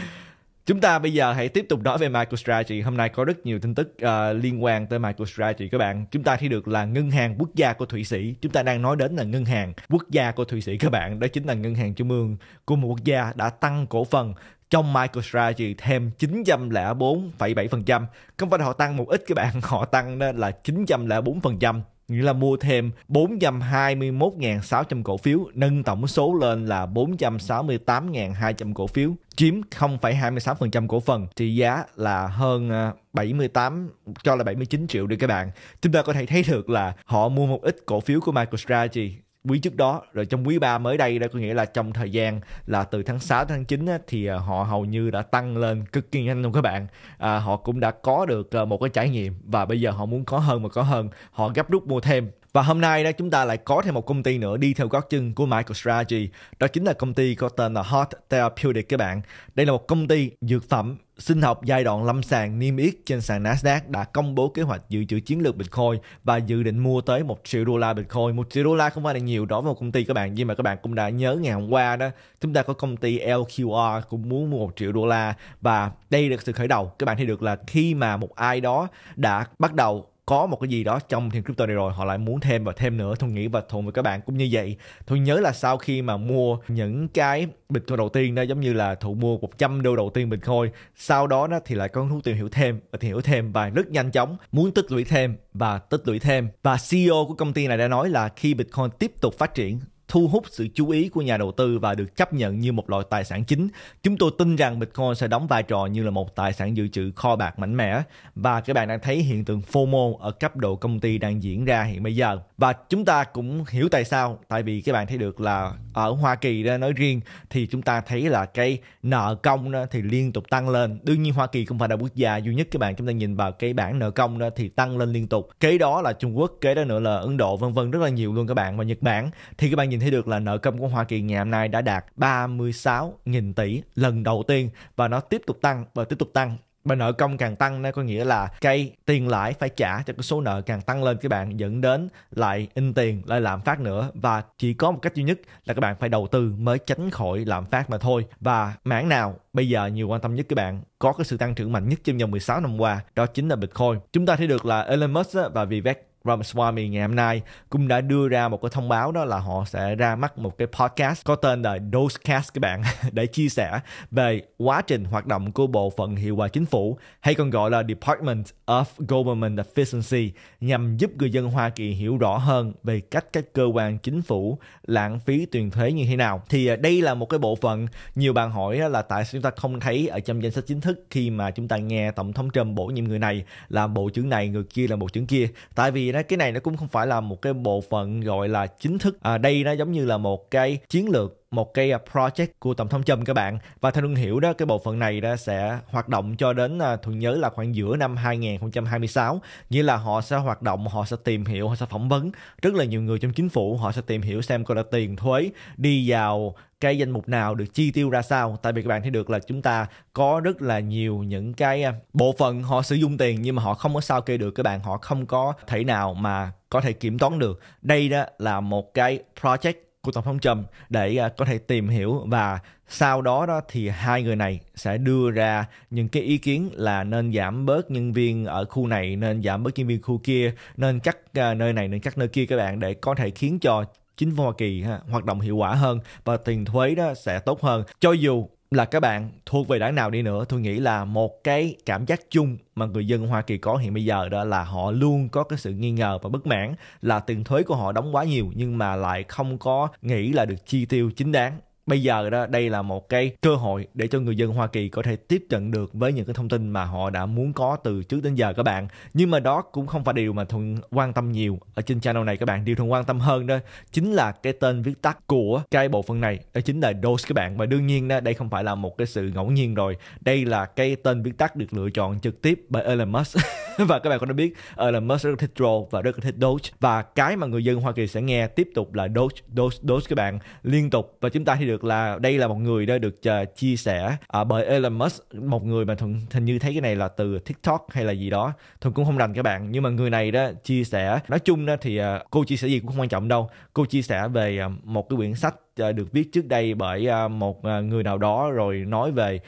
Chúng ta bây giờ hãy tiếp tục nói về MicroStrategy. Hôm nay có rất nhiều tin tức uh, liên quan tới MicroStrategy các bạn. Chúng ta thấy được là ngân hàng quốc gia của Thụy Sĩ. Chúng ta đang nói đến là ngân hàng quốc gia của Thụy Sĩ các bạn. Đó chính là ngân hàng trung ương của một quốc gia đã tăng cổ phần trong MicroStrategy thêm 904,7%. Không phải họ tăng một ít các bạn, họ tăng lên là 904% nghĩa là mua thêm 421.600 cổ phiếu, nâng tổng số lên là 468.200 cổ phiếu chiếm 0,26% cổ phần trị giá là hơn 78 ờ, cho là 79 triệu đi các bạn. Chúng ta có thể thấy được là họ mua một ít cổ phiếu của MicroStrategy quý trước đó rồi trong quý 3 mới đây đó có nghĩa là trong thời gian là từ tháng 6 tháng 9 á, thì ờ, họ hầu như đã tăng lên cực kỳ nhanh luôn các bạn à, họ cũng đã có được ờ, một cái trải nghiệm và bây giờ họ muốn có hơn mà có hơn họ gấp rút mua thêm và hôm nay đó chúng ta lại có thêm một công ty nữa đi theo gót chân của MicroStrategy, đó chính là công ty có tên là Hot Therapeutic các bạn. Đây là một công ty dược phẩm sinh học giai đoạn lâm sàng niêm yết trên sàn Nasdaq đã công bố kế hoạch dự trữ chiến lược Bitcoin và dự định mua tới 1 triệu đô la Bitcoin. 1 triệu đô la không phải là nhiều đối với một công ty các bạn, nhưng mà các bạn cũng đã nhớ ngày hôm qua đó, chúng ta có công ty LQR cũng muốn mua 1 triệu đô la và đây là sự khởi đầu. Các bạn thấy được là khi mà một ai đó đã bắt đầu có một cái gì đó trong thiên crypto này rồi họ lại muốn thêm và thêm nữa thuận nghĩ và thuận với các bạn cũng như vậy thuận nhớ là sau khi mà mua những cái bitcoin đầu tiên đó giống như là thụ mua 100 đô đầu tiên bitcoin sau đó đó thì lại có hứng tìm hiểu thêm và tìm hiểu thêm và rất nhanh chóng muốn tích lũy thêm và tích lũy thêm và CEO của công ty này đã nói là khi bitcoin tiếp tục phát triển thu hút sự chú ý của nhà đầu tư và được chấp nhận như một loại tài sản chính. Chúng tôi tin rằng Bitcoin sẽ đóng vai trò như là một tài sản dự trữ kho bạc mạnh mẽ và các bạn đang thấy hiện tượng FOMO ở cấp độ công ty đang diễn ra hiện bây giờ. Và chúng ta cũng hiểu tại sao, tại vì các bạn thấy được là ở Hoa Kỳ ra nói riêng thì chúng ta thấy là cái nợ công đó thì liên tục tăng lên. Đương nhiên Hoa Kỳ không phải là quốc gia duy nhất các bạn chúng ta nhìn vào cái bảng nợ công đó thì tăng lên liên tục. Kế đó là Trung Quốc, kế đó nữa là Ấn Độ vân vân rất là nhiều luôn các bạn và Nhật Bản thì các bạn nhìn thấy được là nợ công của Hoa Kỳ ngày hôm nay đã đạt 36.000 tỷ lần đầu tiên và nó tiếp tục tăng và tiếp tục tăng và nợ công càng tăng nó có nghĩa là cây tiền lãi phải trả cho cái số nợ càng tăng lên các bạn dẫn đến lại in tiền lại lạm phát nữa và chỉ có một cách duy nhất là các bạn phải đầu tư mới tránh khỏi lạm phát mà thôi và mảng nào bây giờ nhiều quan tâm nhất các bạn có cái sự tăng trưởng mạnh nhất trong vòng 16 năm qua đó chính là Bitcoin chúng ta thấy được là Elon Musk và Vivek Ramaswamy ngày hôm nay cũng đã đưa ra một cái thông báo đó là họ sẽ ra mắt một cái podcast có tên là Dosecast các bạn để chia sẻ về quá trình hoạt động của bộ phận hiệu quả chính phủ hay còn gọi là Department of Government Efficiency nhằm giúp người dân Hoa Kỳ hiểu rõ hơn về cách các cơ quan chính phủ lãng phí tiền thuế như thế nào. Thì à, đây là một cái bộ phận nhiều bạn hỏi là tại sao chúng ta không thấy ở trong danh sách chính thức khi mà chúng ta nghe Tổng thống Trump bổ nhiệm người này làm bộ trưởng này, người kia là bộ trưởng kia. Tại vì nó cái này nó cũng không phải là một cái bộ phận gọi là chính thức à, đây nó giống như là một cái chiến lược một cái à, project của tổng thống Trump các bạn và theo Luân hiểu đó cái bộ phận này đó sẽ hoạt động cho đến à, thuận nhớ là khoảng giữa năm 2026 nghĩa là họ sẽ hoạt động họ sẽ tìm hiểu họ sẽ phỏng vấn rất là nhiều người trong chính phủ họ sẽ tìm hiểu xem coi là tiền thuế đi vào cái danh mục nào được chi tiêu ra sao tại vì các bạn thấy được là chúng ta có rất là nhiều những cái à, bộ phận họ sử dụng tiền nhưng mà họ không có sao kê được các bạn họ không có thể nào mà có thể kiểm toán được đây đó là một cái project của tổng thống Trump để à, có thể tìm hiểu và sau đó đó thì hai người này sẽ đưa ra những cái ý kiến là nên giảm bớt nhân viên ở khu này nên giảm bớt nhân viên khu kia nên cắt à, nơi này nên cắt nơi kia các bạn để có thể khiến cho chính phủ Hoa Kỳ ha, hoạt động hiệu quả hơn và tiền thuế đó sẽ tốt hơn. Cho dù là các bạn thuộc về đảng nào đi nữa tôi nghĩ là một cái cảm giác chung mà người dân Hoa Kỳ có hiện bây giờ đó là họ luôn có cái sự nghi ngờ và bất mãn là tiền thuế của họ đóng quá nhiều nhưng mà lại không có nghĩ là được chi tiêu chính đáng bây giờ đó đây là một cái cơ hội để cho người dân Hoa Kỳ có thể tiếp cận được với những cái thông tin mà họ đã muốn có từ trước đến giờ các bạn nhưng mà đó cũng không phải điều mà thuận quan tâm nhiều ở trên channel này các bạn điều thuận quan tâm hơn đó chính là cái tên viết tắt của cái bộ phận này đó chính là DOS các bạn và đương nhiên đó, đây không phải là một cái sự ngẫu nhiên rồi đây là cái tên viết tắt được lựa chọn trực tiếp bởi Elon Musk và các bạn có đã biết Elon Musk rất thích Roll và rất thích Doge và cái mà người dân Hoa Kỳ sẽ nghe tiếp tục là Doge Doge Doge các bạn liên tục và chúng ta thì được được là đây là một người đã được uh, chia sẻ à, bởi Elon Musk một người mà thuận hình như thấy cái này là từ TikTok hay là gì đó thuận cũng không rành các bạn nhưng mà người này đó chia sẻ nói chung đó thì à, cô chia sẻ gì cũng không quan trọng đâu cô chia sẻ về một cái quyển sách À, được viết trước đây bởi à, một à, người nào đó rồi nói về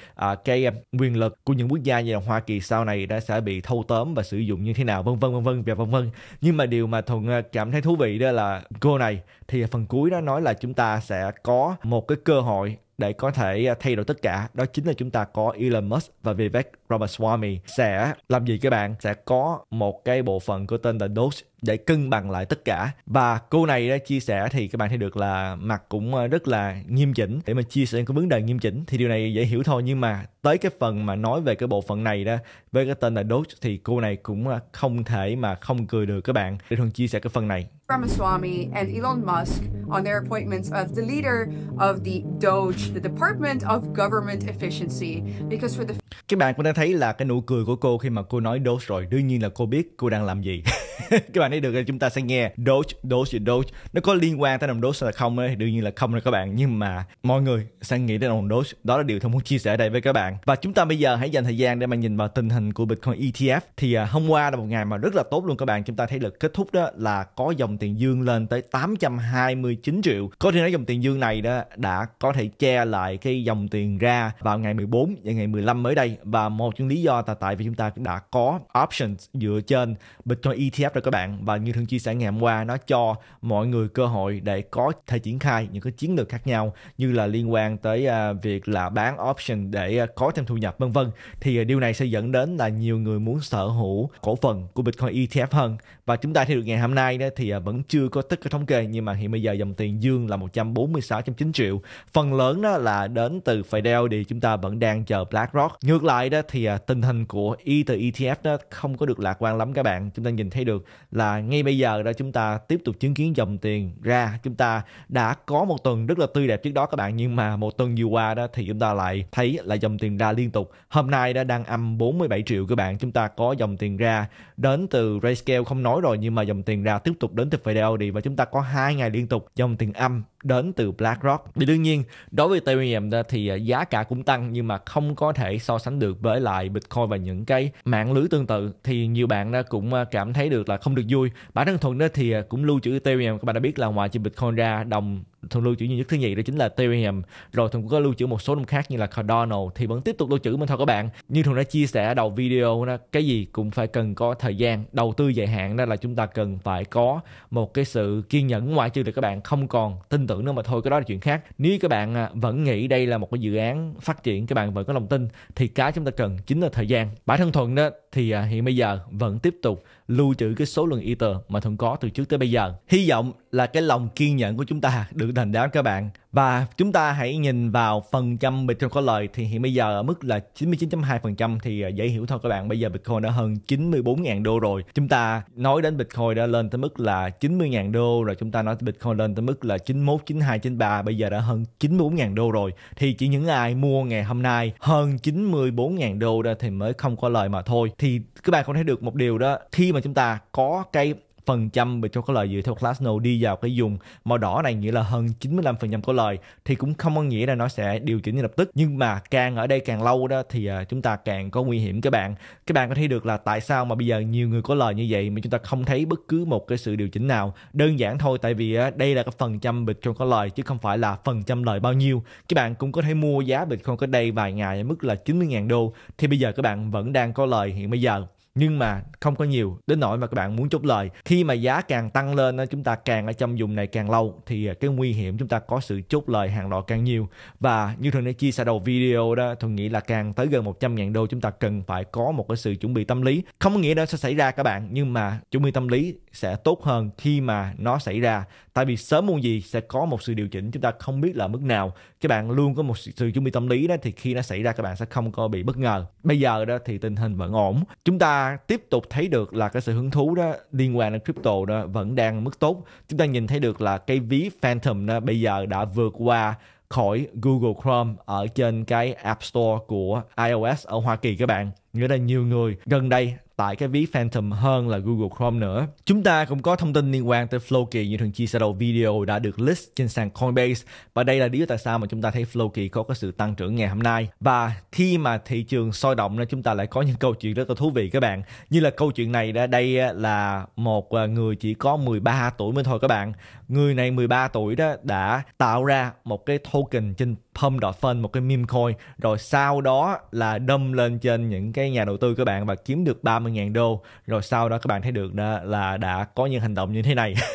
cái quyền lực của những quốc gia như là Hoa Kỳ sau này đã sẽ bị thâu tóm và sử dụng như thế nào vân vân vân vân và vân vân nhưng mà điều mà thuận cảm thấy thú vị đó là cô này thì phần cuối đó nói là chúng ta sẽ có một cái cơ hội để có thể thay đổi tất cả đó chính là chúng ta có Elon Musk và Vivek Ramaswamy sẽ làm gì các bạn sẽ có một cái bộ phận có tên là dose để cân bằng lại tất cả và cô này đã chia sẻ thì các bạn thấy được là mặt cũng ờ, rất là nghiêm chỉnh để mà chia sẻ cái vấn đề nghiêm chỉnh thì điều này dễ hiểu thôi nhưng mà tới cái phần mà nói về cái bộ phận này đó với cái tên là dose thì cô này cũng ờ, không thể mà không cười được các bạn để thường chia sẻ cái phần này Ramaswamy and Elon Musk on their appointments of the leader of the Doge, the Department of Government Efficiency, because for the các bạn cũng đang thấy là cái nụ cười của cô khi mà cô nói Doge rồi đương nhiên là cô biết cô đang làm gì các bạn thấy được là chúng ta sẽ nghe Doge Doge Doge nó có liên quan tới đồng Doge là không ấy đương nhiên là không rồi các bạn nhưng mà mọi người sẽ nghĩ đến đồng Doge đó là điều tôi muốn chia sẻ đây với các bạn và chúng ta bây giờ hãy dành thời gian để mà nhìn vào tình hình của Bitcoin ETF thì à, hôm qua là một ngày mà rất là tốt luôn các bạn chúng ta thấy được kết thúc đó là có dòng tiền dương lên tới 829 triệu có thể nói dòng tiền dương này đó đã có thể che lại cái dòng tiền ra vào ngày 14 và ngày 15 mới đây và mọi một trong lý do là tại vì chúng ta đã có options dựa trên Bitcoin ETF rồi các bạn và như thường chia sẻ ngày hôm qua nó cho mọi người cơ hội để có thể triển khai những cái chiến lược khác nhau như là liên quan tới à, việc là bán option để à, có thêm thu nhập vân vân thì à, điều này sẽ dẫn đến là nhiều người muốn sở hữu cổ phần của Bitcoin ETF hơn và chúng ta theo được ngày hôm nay đó thì vẫn chưa có tất cả thống kê nhưng mà hiện bây giờ dòng tiền dương là 146.9 triệu phần lớn đó là đến từ Fidel thì chúng ta vẫn đang chờ BlackRock ngược lại đó thì thì à, tình hình của Ether ETF nó không có được lạc quan lắm các bạn. Chúng ta nhìn thấy được là ngay bây giờ đó chúng ta tiếp tục chứng kiến dòng tiền ra. Chúng ta đã có một tuần rất là tươi đẹp trước đó các bạn nhưng mà một tuần vừa qua đó thì chúng ta lại thấy là dòng tiền ra liên tục. Hôm nay đã đang âm 47 triệu các bạn. Chúng ta có dòng tiền ra đến từ Rayscale không nói rồi nhưng mà dòng tiền ra tiếp tục đến từ Fidelity và chúng ta có hai ngày liên tục dòng tiền âm đến từ BlackRock. Thì đương nhiên, đối với Ethereum thì à, giá cả cũng tăng nhưng mà không có thể so sánh được với lại Bitcoin và những cái mạng lưới tương tự thì nhiều bạn cũng à, cảm thấy được là không được vui. Bản thân Thuận đó thì à, cũng lưu trữ Ethereum các bạn đã biết là ngoài chỉ Bitcoin ra đồng thường lưu trữ duy nhất thứ nhì đó chính là Ethereum rồi thường cũng có lưu trữ một số đồng khác như là Cardano thì vẫn tiếp tục lưu trữ mình thôi các bạn như thường đã chia sẻ đầu video đó, cái gì cũng phải cần có thời gian đầu tư dài hạn đó là chúng ta cần phải có một cái sự kiên nhẫn ngoại trừ được các bạn không còn tin tưởng tưởng nữa mà thôi cái đó là chuyện khác nếu các bạn à, vẫn nghĩ đây là một cái dự án phát triển các bạn vẫn có lòng tin thì cái chúng ta cần chính là thời gian bản thân thuận đó thì à, hiện bây giờ vẫn tiếp tục lưu trữ cái số lượng ether mà Thuận có từ trước tới bây giờ. Hy vọng là cái lòng kiên nhẫn của chúng ta được thành đáo các bạn. Và chúng ta hãy nhìn vào phần trăm Bitcoin có lời thì hiện bây giờ ở mức là 99.2% thì à, dễ hiểu thôi các bạn. Bây giờ Bitcoin đã hơn 94.000 đô rồi. Chúng ta nói đến Bitcoin đã lên tới mức là 90.000 đô rồi chúng ta nói Bitcoin lên tới mức là 91, 92, 93 bây giờ đã hơn 94.000 đô rồi. Thì chỉ những ai mua ngày hôm nay hơn 94.000 đô ra thì mới không có lời mà thôi. Thì các bạn không thấy được một điều đó khi mà chúng ta có cái phần trăm về cho có lời dựa theo Glassnode đi vào cái dùng màu đỏ này nghĩa là hơn 95% phần trăm có lời thì cũng không có nghĩa là nó sẽ điều chỉnh ngay lập tức nhưng mà càng ở đây càng lâu đó thì à, chúng ta càng có nguy hiểm các bạn các bạn có thấy được là tại sao mà bây giờ nhiều người có lời như vậy mà chúng ta không thấy bất cứ một cái sự điều chỉnh nào đơn giản thôi tại vì à, đây là cái phần trăm cho có lời chứ không phải là phần trăm lời bao nhiêu các bạn cũng có thể mua giá Bitcoin có đây vài ngày ở mức là 90.000 đô thì bây giờ các bạn vẫn đang có lời hiện bây giờ nhưng mà không có nhiều đến nỗi mà các bạn muốn chốt lời khi mà giá càng tăng lên chúng ta càng ở trong vùng này càng lâu thì à, cái nguy hiểm chúng ta có sự chốt lời hàng loạt càng nhiều và như thường đã chia sẻ đầu video đó tôi nghĩ là càng tới gần 100.000 đô chúng ta cần phải có một cái sự chuẩn bị tâm lý không có nghĩa đó sẽ xảy ra các bạn nhưng mà chuẩn bị tâm lý sẽ tốt hơn khi mà nó xảy ra tại vì sớm muộn gì sẽ có một sự điều chỉnh chúng ta không biết là mức nào các bạn luôn có một sự chuẩn bị tâm lý đó thì khi nó xảy ra các bạn sẽ không có bị bất ngờ bây giờ đó thì tình hình vẫn ổn chúng ta tiếp tục thấy được là cái sự hứng thú đó liên quan đến crypto đó vẫn đang mức tốt chúng ta nhìn thấy được là cái ví phantom đó bây giờ đã vượt qua khỏi Google Chrome ở trên cái App Store của iOS ở Hoa Kỳ các bạn. Nghĩa là nhiều người gần đây tại cái ví Phantom hơn là Google Chrome nữa. Chúng ta cũng có thông tin liên quan tới Floki như thường chia sẻ đầu video đã được list trên sàn Coinbase và đây là lý do tại sao mà chúng ta thấy Floki có cái sự tăng trưởng ngày hôm nay và khi mà thị trường sôi động nên chúng ta lại có những câu chuyện rất là thú vị các bạn như là câu chuyện này đã đây là một à, người chỉ có 13 tuổi mới thôi các bạn người này 13 tuổi đó đã tạo ra một cái token trên Pump.fun một cái meme coin rồi sau đó là đâm lên trên những cái nhà đầu tư các bạn và kiếm được 30 30.000 đô rồi sau đó các bạn thấy được đó là đã có những hành động như thế này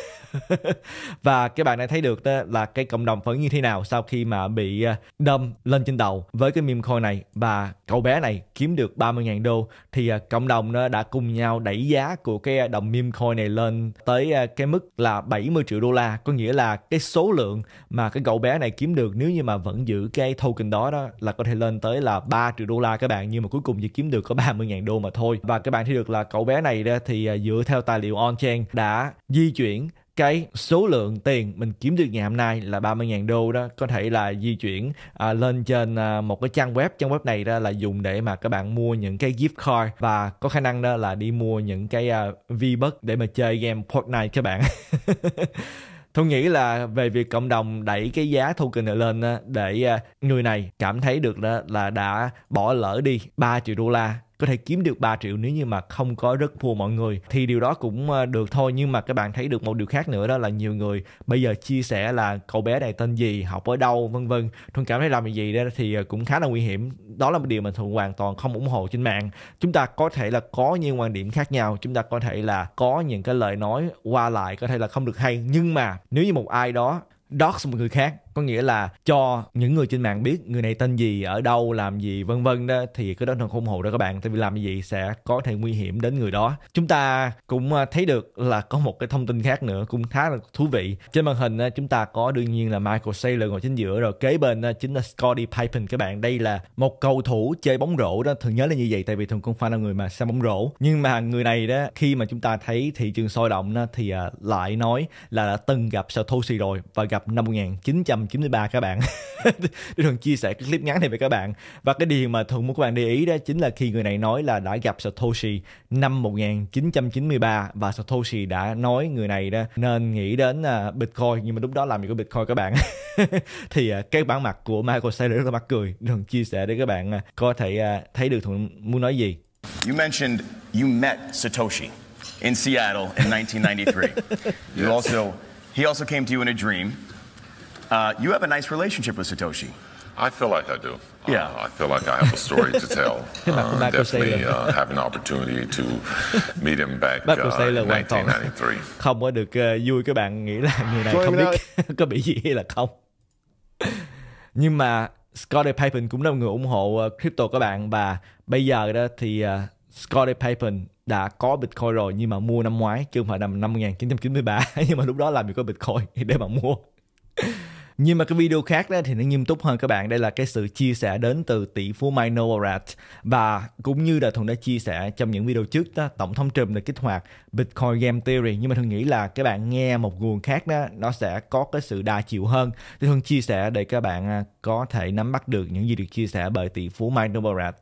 và các bạn đã thấy được đó là cái cộng đồng phẫn như thế nào sau khi mà bị à, đâm lên trên đầu với cái meme coin này và cậu bé này kiếm được 30.000 đô thì à, cộng đồng nó đã cùng nhau đẩy giá của cái à, đồng meme coin này lên tới cái mức là 70 triệu đô la có nghĩa là cái số lượng mà cái cậu bé này kiếm được nếu như mà vẫn giữ cái token đó đó là có thể lên tới là 3 triệu đô la các bạn nhưng mà cuối cùng chỉ kiếm được có 30.000 đô mà thôi và các bạn thấy được là cậu bé này đó thì dựa theo tài liệu on-chain đã di chuyển cái số lượng tiền mình kiếm được ngày hôm nay là 30.000 đô đó có thể là di chuyển à, lên trên à, một cái trang web trang web này đó là dùng để mà các bạn mua những cái gift card và có khả năng đó là đi mua những cái à, V-Bucks để mà chơi game Fortnite các bạn Tôi nghĩ là về việc cộng đồng đẩy cái giá token này lên để à, người này cảm thấy được là đã bỏ lỡ đi 3 triệu đô la có thể kiếm được 3 triệu nếu như mà không có rất thua mọi người thì điều đó cũng ờ, được thôi nhưng mà các bạn thấy được một điều khác nữa đó là nhiều người bây giờ chia sẻ là cậu bé này tên gì học ở đâu vân vân thuận cảm thấy làm gì đó thì ờ, cũng khá là nguy hiểm đó là một điều mà thường hoàn toàn không ủng hộ trên mạng chúng ta có thể là có những quan điểm khác nhau chúng ta có thể là có những cái lời nói qua lại có thể là không được hay nhưng mà nếu như một ai đó dox một người khác có nghĩa là cho những người trên mạng biết người này tên gì ở đâu làm gì vân vân đó thì cái đó là khôn hồ đó các bạn tại vì làm gì sẽ có thể nguy hiểm đến người đó chúng ta cũng à, thấy được là có một cái thông tin khác nữa cũng khá là thú vị trên màn hình à, chúng ta có đương nhiên là Michael Saylor ngồi chính giữa rồi kế bên à, chính là Scotty Pippen các bạn đây là một cầu thủ chơi bóng rổ đó thường nhớ là như vậy tại vì thường không phải là người mà xem bóng rổ nhưng mà người này đó khi mà chúng ta thấy thị trường sôi động đó, thì lại nói là đã từng gặp Satoshi rồi và gặp năm 1900 93 các bạn Đức Thuận chia sẻ cái clip ngắn này với các bạn Và cái điều mà Thuận muốn các bạn để ý đó chính là khi người này nói là đã gặp Satoshi năm 1993 Và Satoshi đã nói người này đó nên nghĩ đến à, Bitcoin Nhưng mà lúc đó làm gì có Bitcoin các bạn Thì à, cái bản mặt của Michael Saylor rất là mắc cười Đức Thuận chia sẻ để các bạn à, có thể thấy được Thuận muốn nói gì You mentioned you met Satoshi in Seattle in 1993. you also, he also came to you in a dream. Uh, you have a nice relationship with Satoshi. I feel like I do. Uh, yeah. Uh, I feel like I have a story to tell. Uh, definitely uh, have an opportunity to meet him back uh, Taylor hoàn không có được uh, vui các bạn nghĩ là người này không biết có bị gì hay là không. Nhưng mà Scottie Pippen cũng là một người ủng hộ ờ, crypto các bạn và bây giờ đó thì uh, Scottie Pippen đã có Bitcoin rồi nhưng mà mua năm ngoái chứ không phải năm 1993 nhưng mà lúc đó làm gì có Bitcoin để mà mua. Nhưng mà cái video khác đó thì nó nghiêm túc hơn các bạn. Đây là cái sự chia sẻ đến từ tỷ phú Mike Novogratz và cũng như là Thuận đã chia sẻ trong những video trước đó, Tổng thống Trump được kích hoạt Bitcoin Game Theory. Nhưng mà Thuận nghĩ là các bạn nghe một nguồn khác đó nó sẽ có cái sự đa chiều hơn. Thì Thuận chia sẻ để các bạn à, có thể nắm bắt được những gì được chia sẻ bởi tỷ phú Mike Novogratz.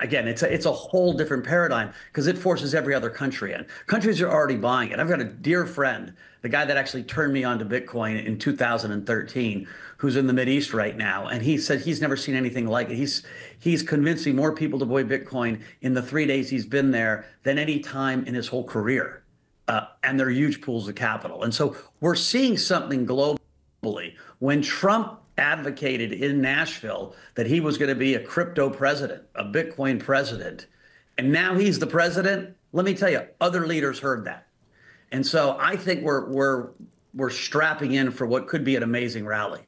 again, it's a, it's a whole different paradigm because it forces every other country in. Countries are already buying it. I've got a dear friend, the guy that actually turned me on to Bitcoin in 2013, who's in the Mid East right now, and he said he's never seen anything like it. He's he's convincing more people to buy Bitcoin in the three days he's been there than any time in his whole career. Uh, and they're huge pools of capital. And so we're seeing something globally. When Trump advocated in Nashville that he was going to be a crypto president, a Bitcoin president. And now he's the president. Let me tell you, other leaders heard that. And so I think we're, we're, we're strapping in for what could be an amazing rally.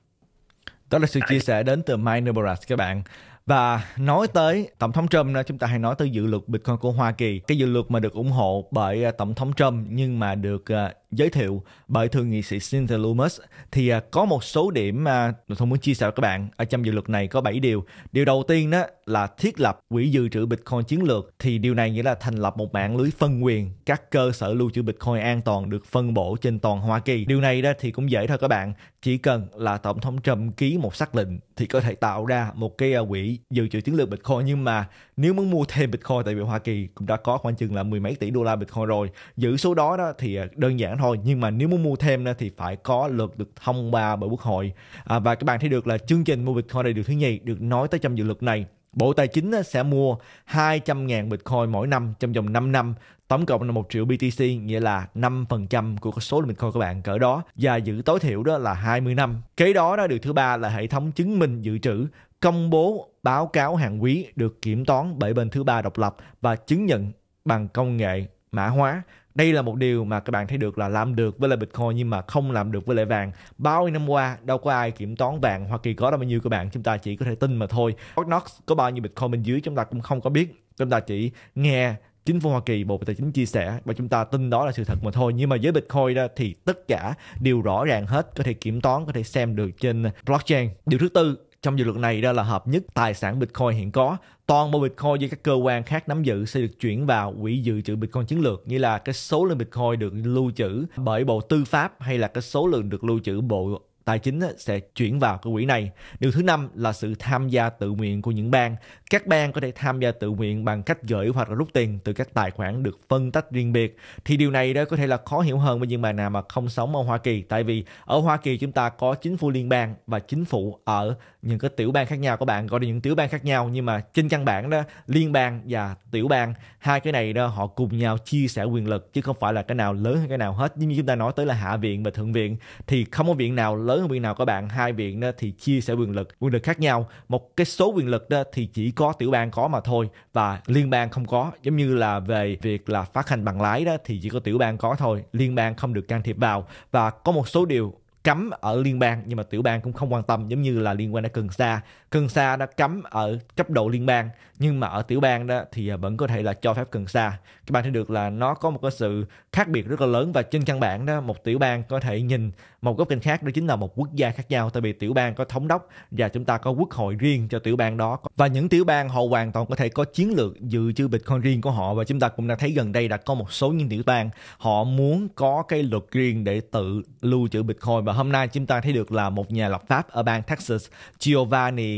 Đó là sự chia sẻ đến từ Mike Nebraska các bạn. Và nói tới Tổng thống Trump đó, chúng ta hay nói tới dự luật Bitcoin của Hoa Kỳ. Cái dự luật mà được ủng hộ bởi à, Tổng thống Trump nhưng mà được à, giới thiệu bởi thượng nghị sĩ Cynthia Lumos thì à, có một số điểm à, mà tôi muốn chia sẻ với các bạn ở trong dự luật này có 7 điều. Điều đầu tiên đó là thiết lập quỹ dự trữ Bitcoin chiến lược thì điều này nghĩa là thành lập một mạng lưới phân quyền các cơ sở lưu trữ Bitcoin an toàn được phân bổ trên toàn Hoa Kỳ. Điều này đó thì cũng dễ thôi các bạn, chỉ cần là tổng thống Trump ký một sắc lệnh thì có thể tạo ra một cái à, quỹ dự trữ chiến lược Bitcoin nhưng mà nếu muốn mua thêm Bitcoin tại vì Hoa Kỳ cũng đã có khoảng chừng là mười mấy tỷ đô la Bitcoin rồi, giữ số đó đó thì đơn giản thôi nhưng mà nếu muốn mua thêm nữa thì phải có luật được thông qua bởi quốc hội à, và các bạn thấy được là chương trình mua bitcoin này được thứ nhì được nói tới trong dự luật này Bộ Tài chính sẽ mua 200.000 Bitcoin mỗi năm trong vòng 5 năm, tổng cộng là 1 triệu BTC, nghĩa là 5% của số lượng Bitcoin các bạn cỡ đó và giữ tối thiểu đó là 20 năm. Kế đó đó điều thứ ba là hệ thống chứng minh dự trữ công bố báo cáo hàng quý được kiểm toán bởi bên thứ ba độc lập và chứng nhận bằng công nghệ mã hóa đây là một điều mà các bạn thấy được là làm được với lại Bitcoin nhưng mà không làm được với lại vàng. Bao nhiêu năm qua đâu có ai kiểm toán vàng Hoa Kỳ có đâu bao nhiêu các bạn, chúng ta chỉ có thể tin mà thôi. Knox có bao nhiêu Bitcoin bên dưới chúng ta cũng không có biết. Chúng ta chỉ nghe chính phủ Hoa Kỳ, Bộ Tài chính chia sẻ và chúng ta tin đó là sự thật mà thôi. Nhưng mà với Bitcoin đó thì tất cả đều rõ ràng hết, có thể kiểm toán, có thể xem được trên blockchain. Điều thứ tư trong dự luật này đó là hợp nhất tài sản Bitcoin hiện có toàn bộ Bitcoin do các cơ quan khác nắm giữ sẽ được chuyển vào quỹ dự trữ Bitcoin chiến lược như là cái số lượng Bitcoin được lưu trữ bởi Bộ Tư pháp hay là cái số lượng được lưu trữ Bộ Tài chính sẽ chuyển vào cái quỹ này. Điều thứ năm là sự tham gia tự nguyện của những bang các bang có thể tham gia tự nguyện bằng cách gửi hoặc là rút tiền từ các tài khoản được phân tách riêng biệt. Thì điều này đó có thể là khó hiểu hơn với những bạn nào mà không sống ở Hoa Kỳ. Tại vì ở Hoa Kỳ chúng ta có chính phủ liên bang và chính phủ ở những cái tiểu bang khác nhau. Các bạn gọi là những tiểu bang khác nhau nhưng mà trên căn bản đó liên bang và tiểu bang hai cái này đó họ cùng nhau chia sẻ quyền lực chứ không phải là cái nào lớn hơn cái nào hết. Nhưng như chúng ta nói tới là hạ viện và thượng viện thì không có viện nào lớn hơn viện nào các bạn. Hai viện đó thì chia sẻ quyền lực, quyền lực khác nhau. Một cái số quyền lực đó thì chỉ có tiểu bang có mà thôi và liên bang không có giống như là về việc là phát hành bằng lái đó thì chỉ có tiểu bang có thôi liên bang không được can thiệp vào và có một số điều cấm ở liên bang nhưng mà tiểu bang cũng không quan tâm giống như là liên quan đến cần sa cần sa đã cấm ở cấp độ liên bang nhưng mà ở tiểu bang đó thì à, vẫn có thể là cho phép cần sa các bạn thấy được là nó có một cái sự khác biệt rất là lớn và trên căn bản đó một tiểu bang có thể nhìn một góc cạnh khác đó chính là một quốc gia khác nhau tại vì tiểu bang có thống đốc và chúng ta có quốc hội riêng cho tiểu bang đó và những tiểu bang họ hoàn toàn có thể có chiến lược dự trữ bitcoin riêng của họ và chúng ta cũng đã thấy gần đây đã có một số những tiểu bang họ muốn có cái luật riêng để tự lưu trữ bitcoin và hôm nay chúng ta thấy được là một nhà lập pháp ở bang Texas Giovanni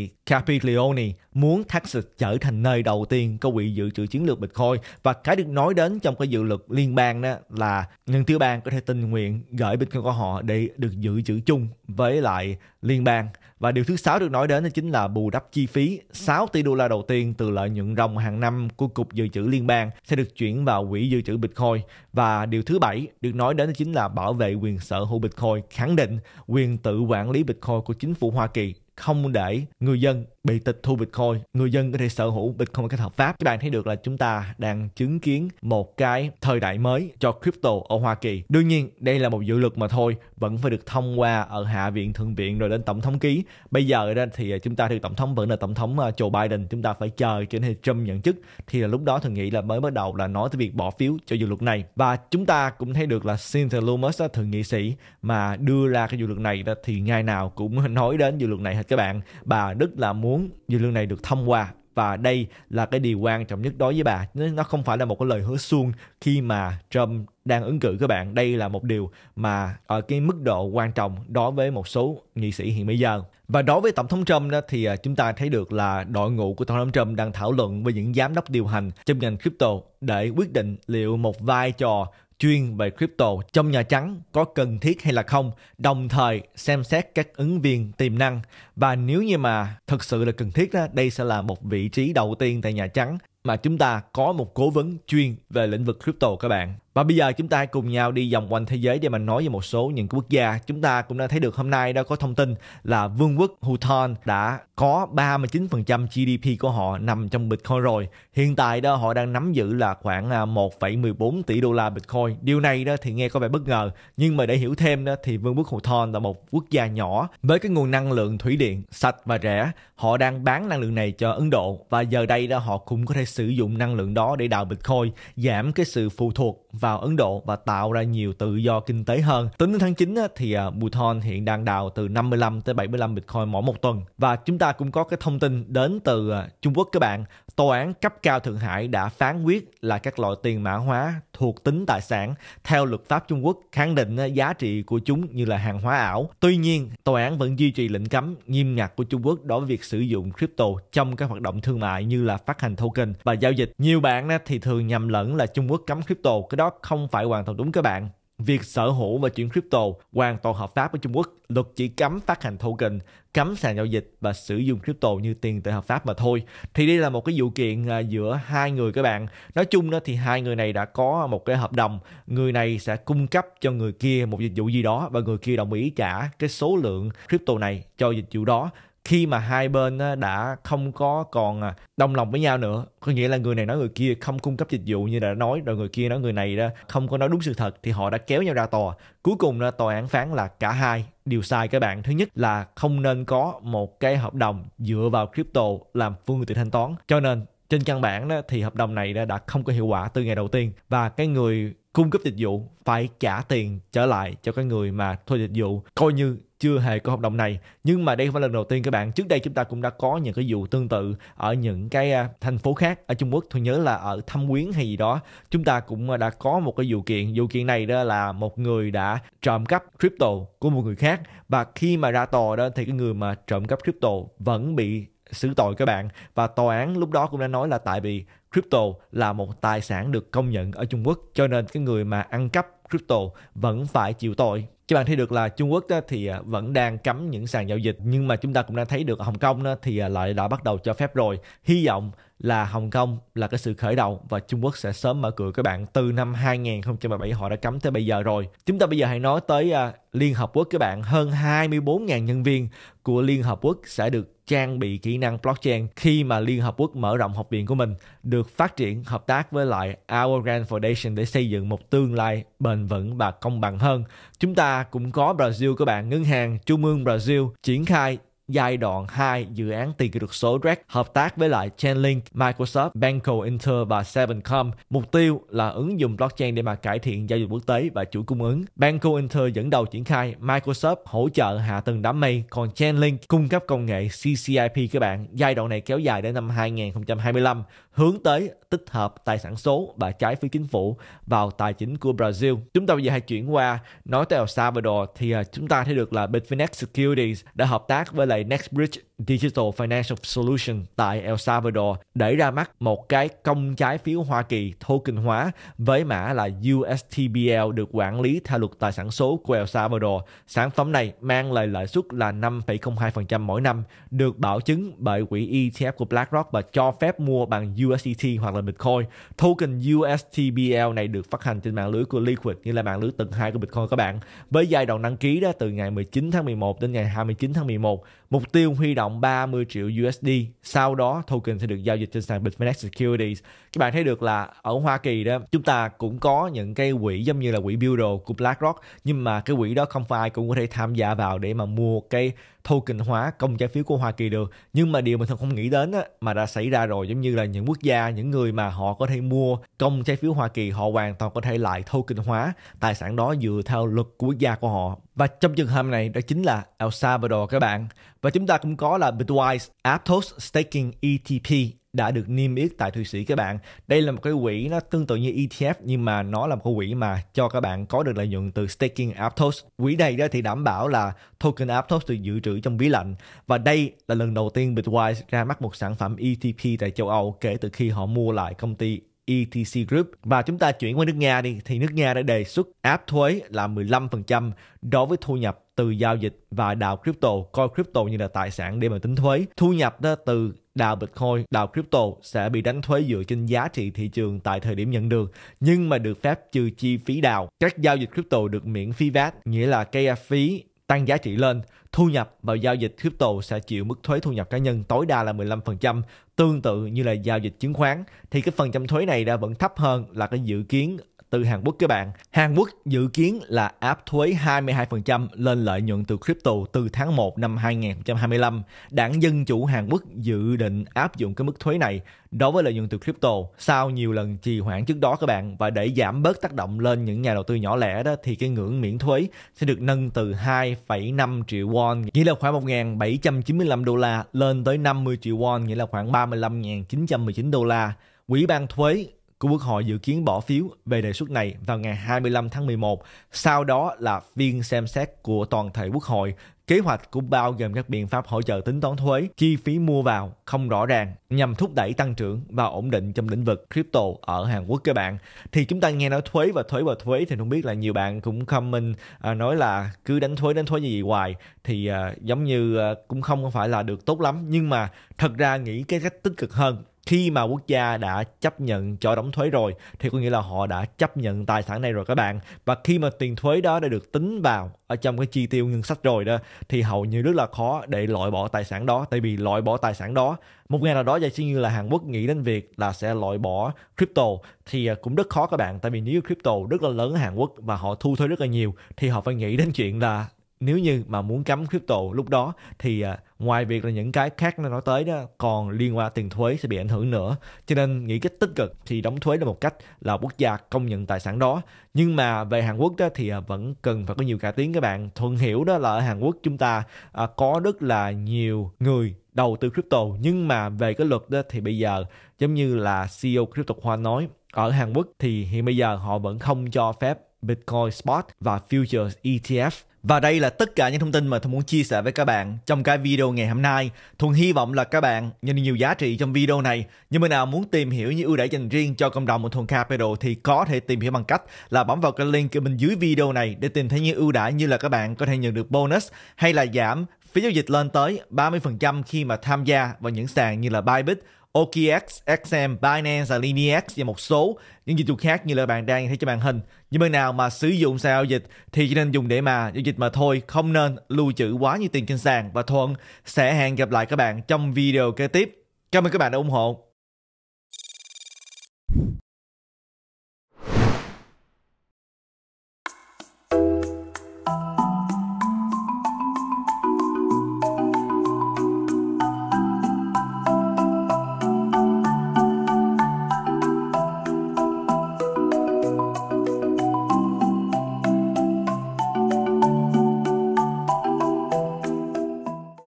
thì muốn Texas trở thành nơi đầu tiên có quỹ dự trữ chiến lược Bitcoin và cái được nói đến trong cái dự luật liên bang đó là những tiểu bang có thể tình nguyện gửi Bitcoin của họ để được dự trữ chung với lại liên bang và điều thứ sáu được nói đến chính là bù đắp chi phí 6 tỷ đô la đầu tiên từ lợi nhuận ròng hàng năm của Cục Dự trữ Liên bang sẽ được chuyển vào quỹ dự trữ Bitcoin. Và điều thứ bảy được nói đến chính là bảo vệ quyền sở hữu Bitcoin, khẳng định quyền tự quản lý Bitcoin của chính phủ Hoa Kỳ không để người dân bị tịch thu Bitcoin, người dân có thể sở hữu Bitcoin một cách hợp pháp. Các bạn thấy được là chúng ta đang chứng kiến một cái thời đại mới cho crypto ở Hoa Kỳ. Đương nhiên, đây là một dự luật mà thôi, vẫn phải được thông qua ở Hạ viện, Thượng viện rồi đến Tổng thống ký. Bây giờ đó thì chúng ta thì Tổng thống vẫn là Tổng thống à, Joe Biden, chúng ta phải chờ cho đến Trump nhận chức. Thì là lúc đó thường nghĩ là mới bắt đầu là nói tới việc bỏ phiếu cho dự luật này. Và chúng ta cũng thấy được là Cynthia Lumos, à, thượng nghị sĩ mà đưa ra cái dự luật này đó thì ngày nào cũng nói đến dự luật này hết các bạn bà rất là muốn dự luật này được thông qua và đây là cái điều quan trọng nhất đối với bà nó không phải là một cái lời hứa suông khi mà Trump đang ứng cử các bạn đây là một điều mà ở ờ, cái mức độ quan trọng đối với một số nghị sĩ hiện bây giờ và đối với tổng thống Trump đó thì ờ, chúng ta thấy được là đội ngũ của tổng thống Trump đang thảo luận với những giám đốc điều hành trong ngành crypto để quyết định liệu một vai trò chuyên về crypto trong Nhà Trắng có cần thiết hay là không, đồng thời xem xét các ứng viên tiềm năng và nếu như mà thực sự là cần thiết đó, đây sẽ là một vị trí đầu tiên tại Nhà Trắng mà chúng ta có một cố vấn chuyên về lĩnh vực crypto các bạn. Và bây giờ chúng ta cùng nhau đi vòng quanh thế giới để mình nói về một số những quốc gia. Chúng ta cũng đã thấy được hôm nay đã có thông tin là Vương quốc Bhutan đã có 39% GDP của họ nằm trong Bitcoin rồi. Hiện tại đó họ đang nắm giữ là khoảng 1,14 à, tỷ đô la Bitcoin. Điều này đó thì nghe có vẻ bất ngờ, nhưng mà để hiểu thêm đó thì Vương quốc Bhutan là một quốc gia nhỏ với cái nguồn năng lượng thủy điện sạch và rẻ. Họ đang bán năng lượng này cho Ấn Độ và giờ đây đó họ cũng có thể sử dụng năng lượng đó để đào Bitcoin, giảm cái sự phụ thuộc vào Ấn Độ và tạo ra nhiều tự do kinh tế hơn. Tính đến tháng 9 thì à, Bhutan hiện đang đào từ 55 tới 75 Bitcoin mỗi một tuần. Và chúng ta cũng có cái thông tin đến từ à, Trung Quốc các bạn. Tòa án cấp cao Thượng Hải đã phán quyết là các loại tiền mã hóa thuộc tính tài sản theo luật pháp Trung Quốc khẳng định à, giá trị của chúng như là hàng hóa ảo. Tuy nhiên, tòa án vẫn duy trì lệnh cấm nghiêm ngặt của Trung Quốc đối với việc sử dụng crypto trong các hoạt động thương mại như là phát hành token và giao dịch. Nhiều bạn thì thường nhầm lẫn là Trung Quốc cấm crypto, cái đó không phải hoàn toàn đúng các bạn. Việc sở hữu và chuyển crypto hoàn toàn hợp pháp ở Trung Quốc, luật chỉ cấm phát hành token, cấm sàn giao dịch và sử dụng crypto như tiền tệ hợp pháp mà thôi. Thì đây là một cái vụ kiện à, giữa hai người các bạn. Nói chung đó thì hai người này đã có một cái hợp đồng, người này sẽ cung cấp cho người kia một dịch vụ gì đó và người kia đồng ý trả cái số lượng crypto này cho dịch vụ đó khi mà hai bên đã không có còn à, đồng lòng với nhau nữa có nghĩa là người này nói người kia không cung cấp dịch vụ như đã nói rồi người kia nói người này đó không có nói đúng sự thật thì họ đã kéo nhau ra tòa cuối cùng là tòa án phán là cả hai điều sai các bạn thứ nhất là không nên có một cái hợp đồng dựa vào crypto làm phương tiện thanh toán cho nên trên căn bản đó, thì hợp đồng này đã không có hiệu quả từ ngày đầu tiên và cái người cung cấp dịch vụ phải trả tiền trở lại cho cái người mà thuê dịch vụ coi như chưa hề có hợp đồng này nhưng mà đây không phải lần đầu tiên các bạn trước đây chúng ta cũng đã có những cái vụ tương tự ở những cái à, thành phố khác ở Trung Quốc tôi nhớ là ở Thâm Quyến hay gì đó chúng ta cũng à, đã có một cái vụ kiện vụ kiện này đó là một người đã trộm cắp crypto của một người khác và khi mà ra tòa đó thì cái người mà trộm cắp crypto vẫn bị xử tội các bạn và tòa án lúc đó cũng đã nói là tại vì crypto là một tài sản được công nhận ở Trung Quốc cho nên cái người mà ăn cắp crypto vẫn phải chịu tội các bạn thấy được là Trung Quốc thì à, vẫn đang cấm những sàn giao dịch nhưng mà chúng ta cũng đang thấy được ở Hồng Kông thì à, lại đã bắt đầu cho phép rồi. Hy vọng là Hồng Kông là cái sự khởi đầu và Trung Quốc sẽ sớm mở cửa các bạn từ năm 2017 họ đã cấm tới bây giờ rồi. Chúng ta bây giờ hãy nói tới à, Liên Hợp Quốc các bạn hơn 24.000 nhân viên của Liên Hợp Quốc sẽ được trang bị kỹ năng blockchain khi mà Liên Hợp Quốc mở rộng học viện của mình được phát triển hợp tác với lại Our Grand Foundation để xây dựng một tương lai bền vững và công bằng hơn. Chúng ta cũng có Brazil các bạn, ngân hàng trung ương Brazil triển khai giai đoạn 2 dự án tiền kỹ thuật số React hợp tác với lại Chainlink, Microsoft, Banco Inter và Sevencom. Mục tiêu là ứng dụng blockchain để mà cải thiện giao dịch quốc tế và chuỗi cung ứng. Banco Inter dẫn đầu triển khai, Microsoft hỗ trợ hạ tầng đám mây, còn Chainlink cung cấp công nghệ CCIP các bạn. Giai đoạn này kéo dài đến năm 2025 hướng tới tích hợp tài sản số và trái phiếu chính phủ vào tài chính của Brazil. Chúng ta bây giờ hãy chuyển qua nói tới El Salvador thì à, chúng ta thấy được là Bitfinex Securities đã hợp tác với lại NextBridge Digital Financial Solution tại El Salvador để ra mắt một cái công trái phiếu Hoa Kỳ token hóa với mã là USTBL được quản lý theo luật tài sản số của El Salvador. Sản phẩm này mang lời lãi suất là 5,02% mỗi năm, được bảo chứng bởi quỹ ETF của BlackRock và cho phép mua bằng USDT hoặc là Bitcoin. Token USTBL này được phát hành trên mạng lưới của Liquid như là mạng lưới tầng 2 của Bitcoin các bạn. Với giai đoạn đăng ký đó từ ngày 19 tháng 11 đến ngày 29 tháng 11 Mục tiêu huy động 30 triệu USD, sau đó token sẽ được giao dịch trên sàn Bitfinex Securities. Các bạn thấy được là ở Hoa Kỳ đó, chúng ta cũng có những cái quỹ giống như là quỹ Bureau của BlackRock, nhưng mà cái quỹ đó không phải ai cũng có thể tham gia vào để mà mua cái token hóa công trái phiếu của Hoa Kỳ được nhưng mà điều mà mình không nghĩ đến á, mà đã xảy ra rồi giống như là những quốc gia những người mà họ có thể mua công trái phiếu Hoa Kỳ họ hoàn toàn có thể lại token hóa tài sản đó dựa theo luật của quốc gia của họ và trong trường hợp này đó chính là El Salvador các bạn và chúng ta cũng có là Bitwise Aptos Staking ETP đã được niêm yết tại Thụy Sĩ các bạn. Đây là một cái quỹ nó tương tự như ETF nhưng mà nó là một cái quỹ mà cho các bạn có được lợi nhuận từ staking Aptos. Quỹ này đó thì đảm bảo là token Aptos được dự trữ trong ví lạnh và đây là lần đầu tiên Bitwise ra mắt một sản phẩm ETP tại châu Âu kể từ khi họ mua lại công ty ETC Group và chúng ta chuyển qua nước Nga đi thì nước Nga đã đề xuất áp thuế là 15% đối với thu nhập từ giao dịch và đào crypto, coi crypto như là tài sản để mà tính thuế. Thu nhập đó từ đào Bitcoin, đào crypto sẽ bị đánh thuế dựa trên giá trị thị trường tại thời điểm nhận được, nhưng mà được phép trừ chi phí đào. Các giao dịch crypto được miễn phí VAT, nghĩa là cái phí tăng giá trị lên, thu nhập vào giao dịch crypto sẽ chịu mức thuế thu nhập cá nhân tối đa là 15%, tương tự như là giao dịch chứng khoán thì cái phần trăm thuế này đã vẫn thấp hơn là cái dự kiến từ Hàn Quốc các bạn. Hàn Quốc dự kiến là áp thuế 22% lên lợi nhuận từ crypto từ tháng 1 năm 2025. Đảng Dân Chủ Hàn Quốc dự định áp dụng cái mức thuế này đối với lợi nhuận từ crypto sau nhiều lần trì hoãn trước đó các bạn và để giảm bớt tác động lên những nhà đầu tư nhỏ lẻ đó thì cái ngưỡng miễn thuế sẽ được nâng từ 2,5 triệu won nghĩa là khoảng 1.795 đô la lên tới 50 triệu won nghĩa là khoảng 35.919 đô la Quỹ ban thuế của Quốc hội dự kiến bỏ phiếu về đề xuất này vào ngày 25 tháng 11, sau đó là phiên xem xét của toàn thể Quốc hội. Kế hoạch cũng bao gồm các biện pháp hỗ trợ tính toán thuế, chi phí mua vào không rõ ràng nhằm thúc đẩy tăng trưởng và ổn định trong lĩnh vực crypto ở Hàn Quốc các bạn. Thì chúng ta nghe nói thuế và thuế và thuế thì không biết là nhiều bạn cũng comment à, nói là cứ đánh thuế đánh thuế như gì hoài thì à, giống như à, cũng không phải là được tốt lắm nhưng mà thật ra nghĩ cái cách tích cực hơn khi mà quốc gia đã chấp nhận cho đóng thuế rồi thì có nghĩa là họ đã chấp nhận tài sản này rồi các bạn và khi mà tiền thuế đó đã được tính vào ở trong cái chi tiêu ngân sách rồi đó thì hầu như rất là khó để loại bỏ tài sản đó tại vì loại bỏ tài sản đó một ngày nào đó giả sử như là Hàn Quốc nghĩ đến việc là sẽ loại bỏ crypto thì à, cũng rất khó các bạn tại vì nếu crypto rất là lớn ở Hàn Quốc và họ thu thuế rất là nhiều thì họ phải nghĩ đến chuyện là nếu như mà muốn cấm crypto lúc đó thì à, ngoài việc là những cái khác nó nói tới đó còn liên quan tiền thuế sẽ bị ảnh hưởng nữa cho nên nghĩ cách tích cực thì đóng thuế là một cách là quốc gia công nhận tài sản đó nhưng mà về Hàn Quốc đó thì à, vẫn cần phải có nhiều cải tiến các bạn thuận hiểu đó là ở Hàn Quốc chúng ta à, có rất là nhiều người đầu tư crypto nhưng mà về cái luật đó thì bây giờ giống như là CEO Crypto Hoa nói ở Hàn Quốc thì hiện bây giờ họ vẫn không cho phép Bitcoin Spot và Futures ETF và đây là tất cả những thông tin mà Thuận muốn chia sẻ với các bạn trong cái video ngày hôm nay. Thuận hy vọng là các bạn nhận được nhiều giá trị trong video này. Những bạn nào muốn tìm hiểu những ưu đãi dành riêng cho cộng đồng của Thuận Capital thì có thể tìm hiểu bằng cách là bấm vào cái link ở bên dưới video này để tìm thấy những ưu đãi như là các bạn có thể nhận được bonus hay là giảm phí giao dịch lên tới 30% khi mà tham gia vào những sàn như là Bybit, OKX, XM, Binance và Linex và một số những dịch vụ khác như là bạn đang thấy trên màn hình. Những bên nào mà sử dụng sàn giao dịch thì chỉ nên dùng để mà giao dịch mà thôi, không nên lưu trữ quá nhiều tiền trên sàn và Thuận sẽ hẹn gặp lại các bạn trong video kế tiếp. Cảm ơn các bạn đã ủng hộ.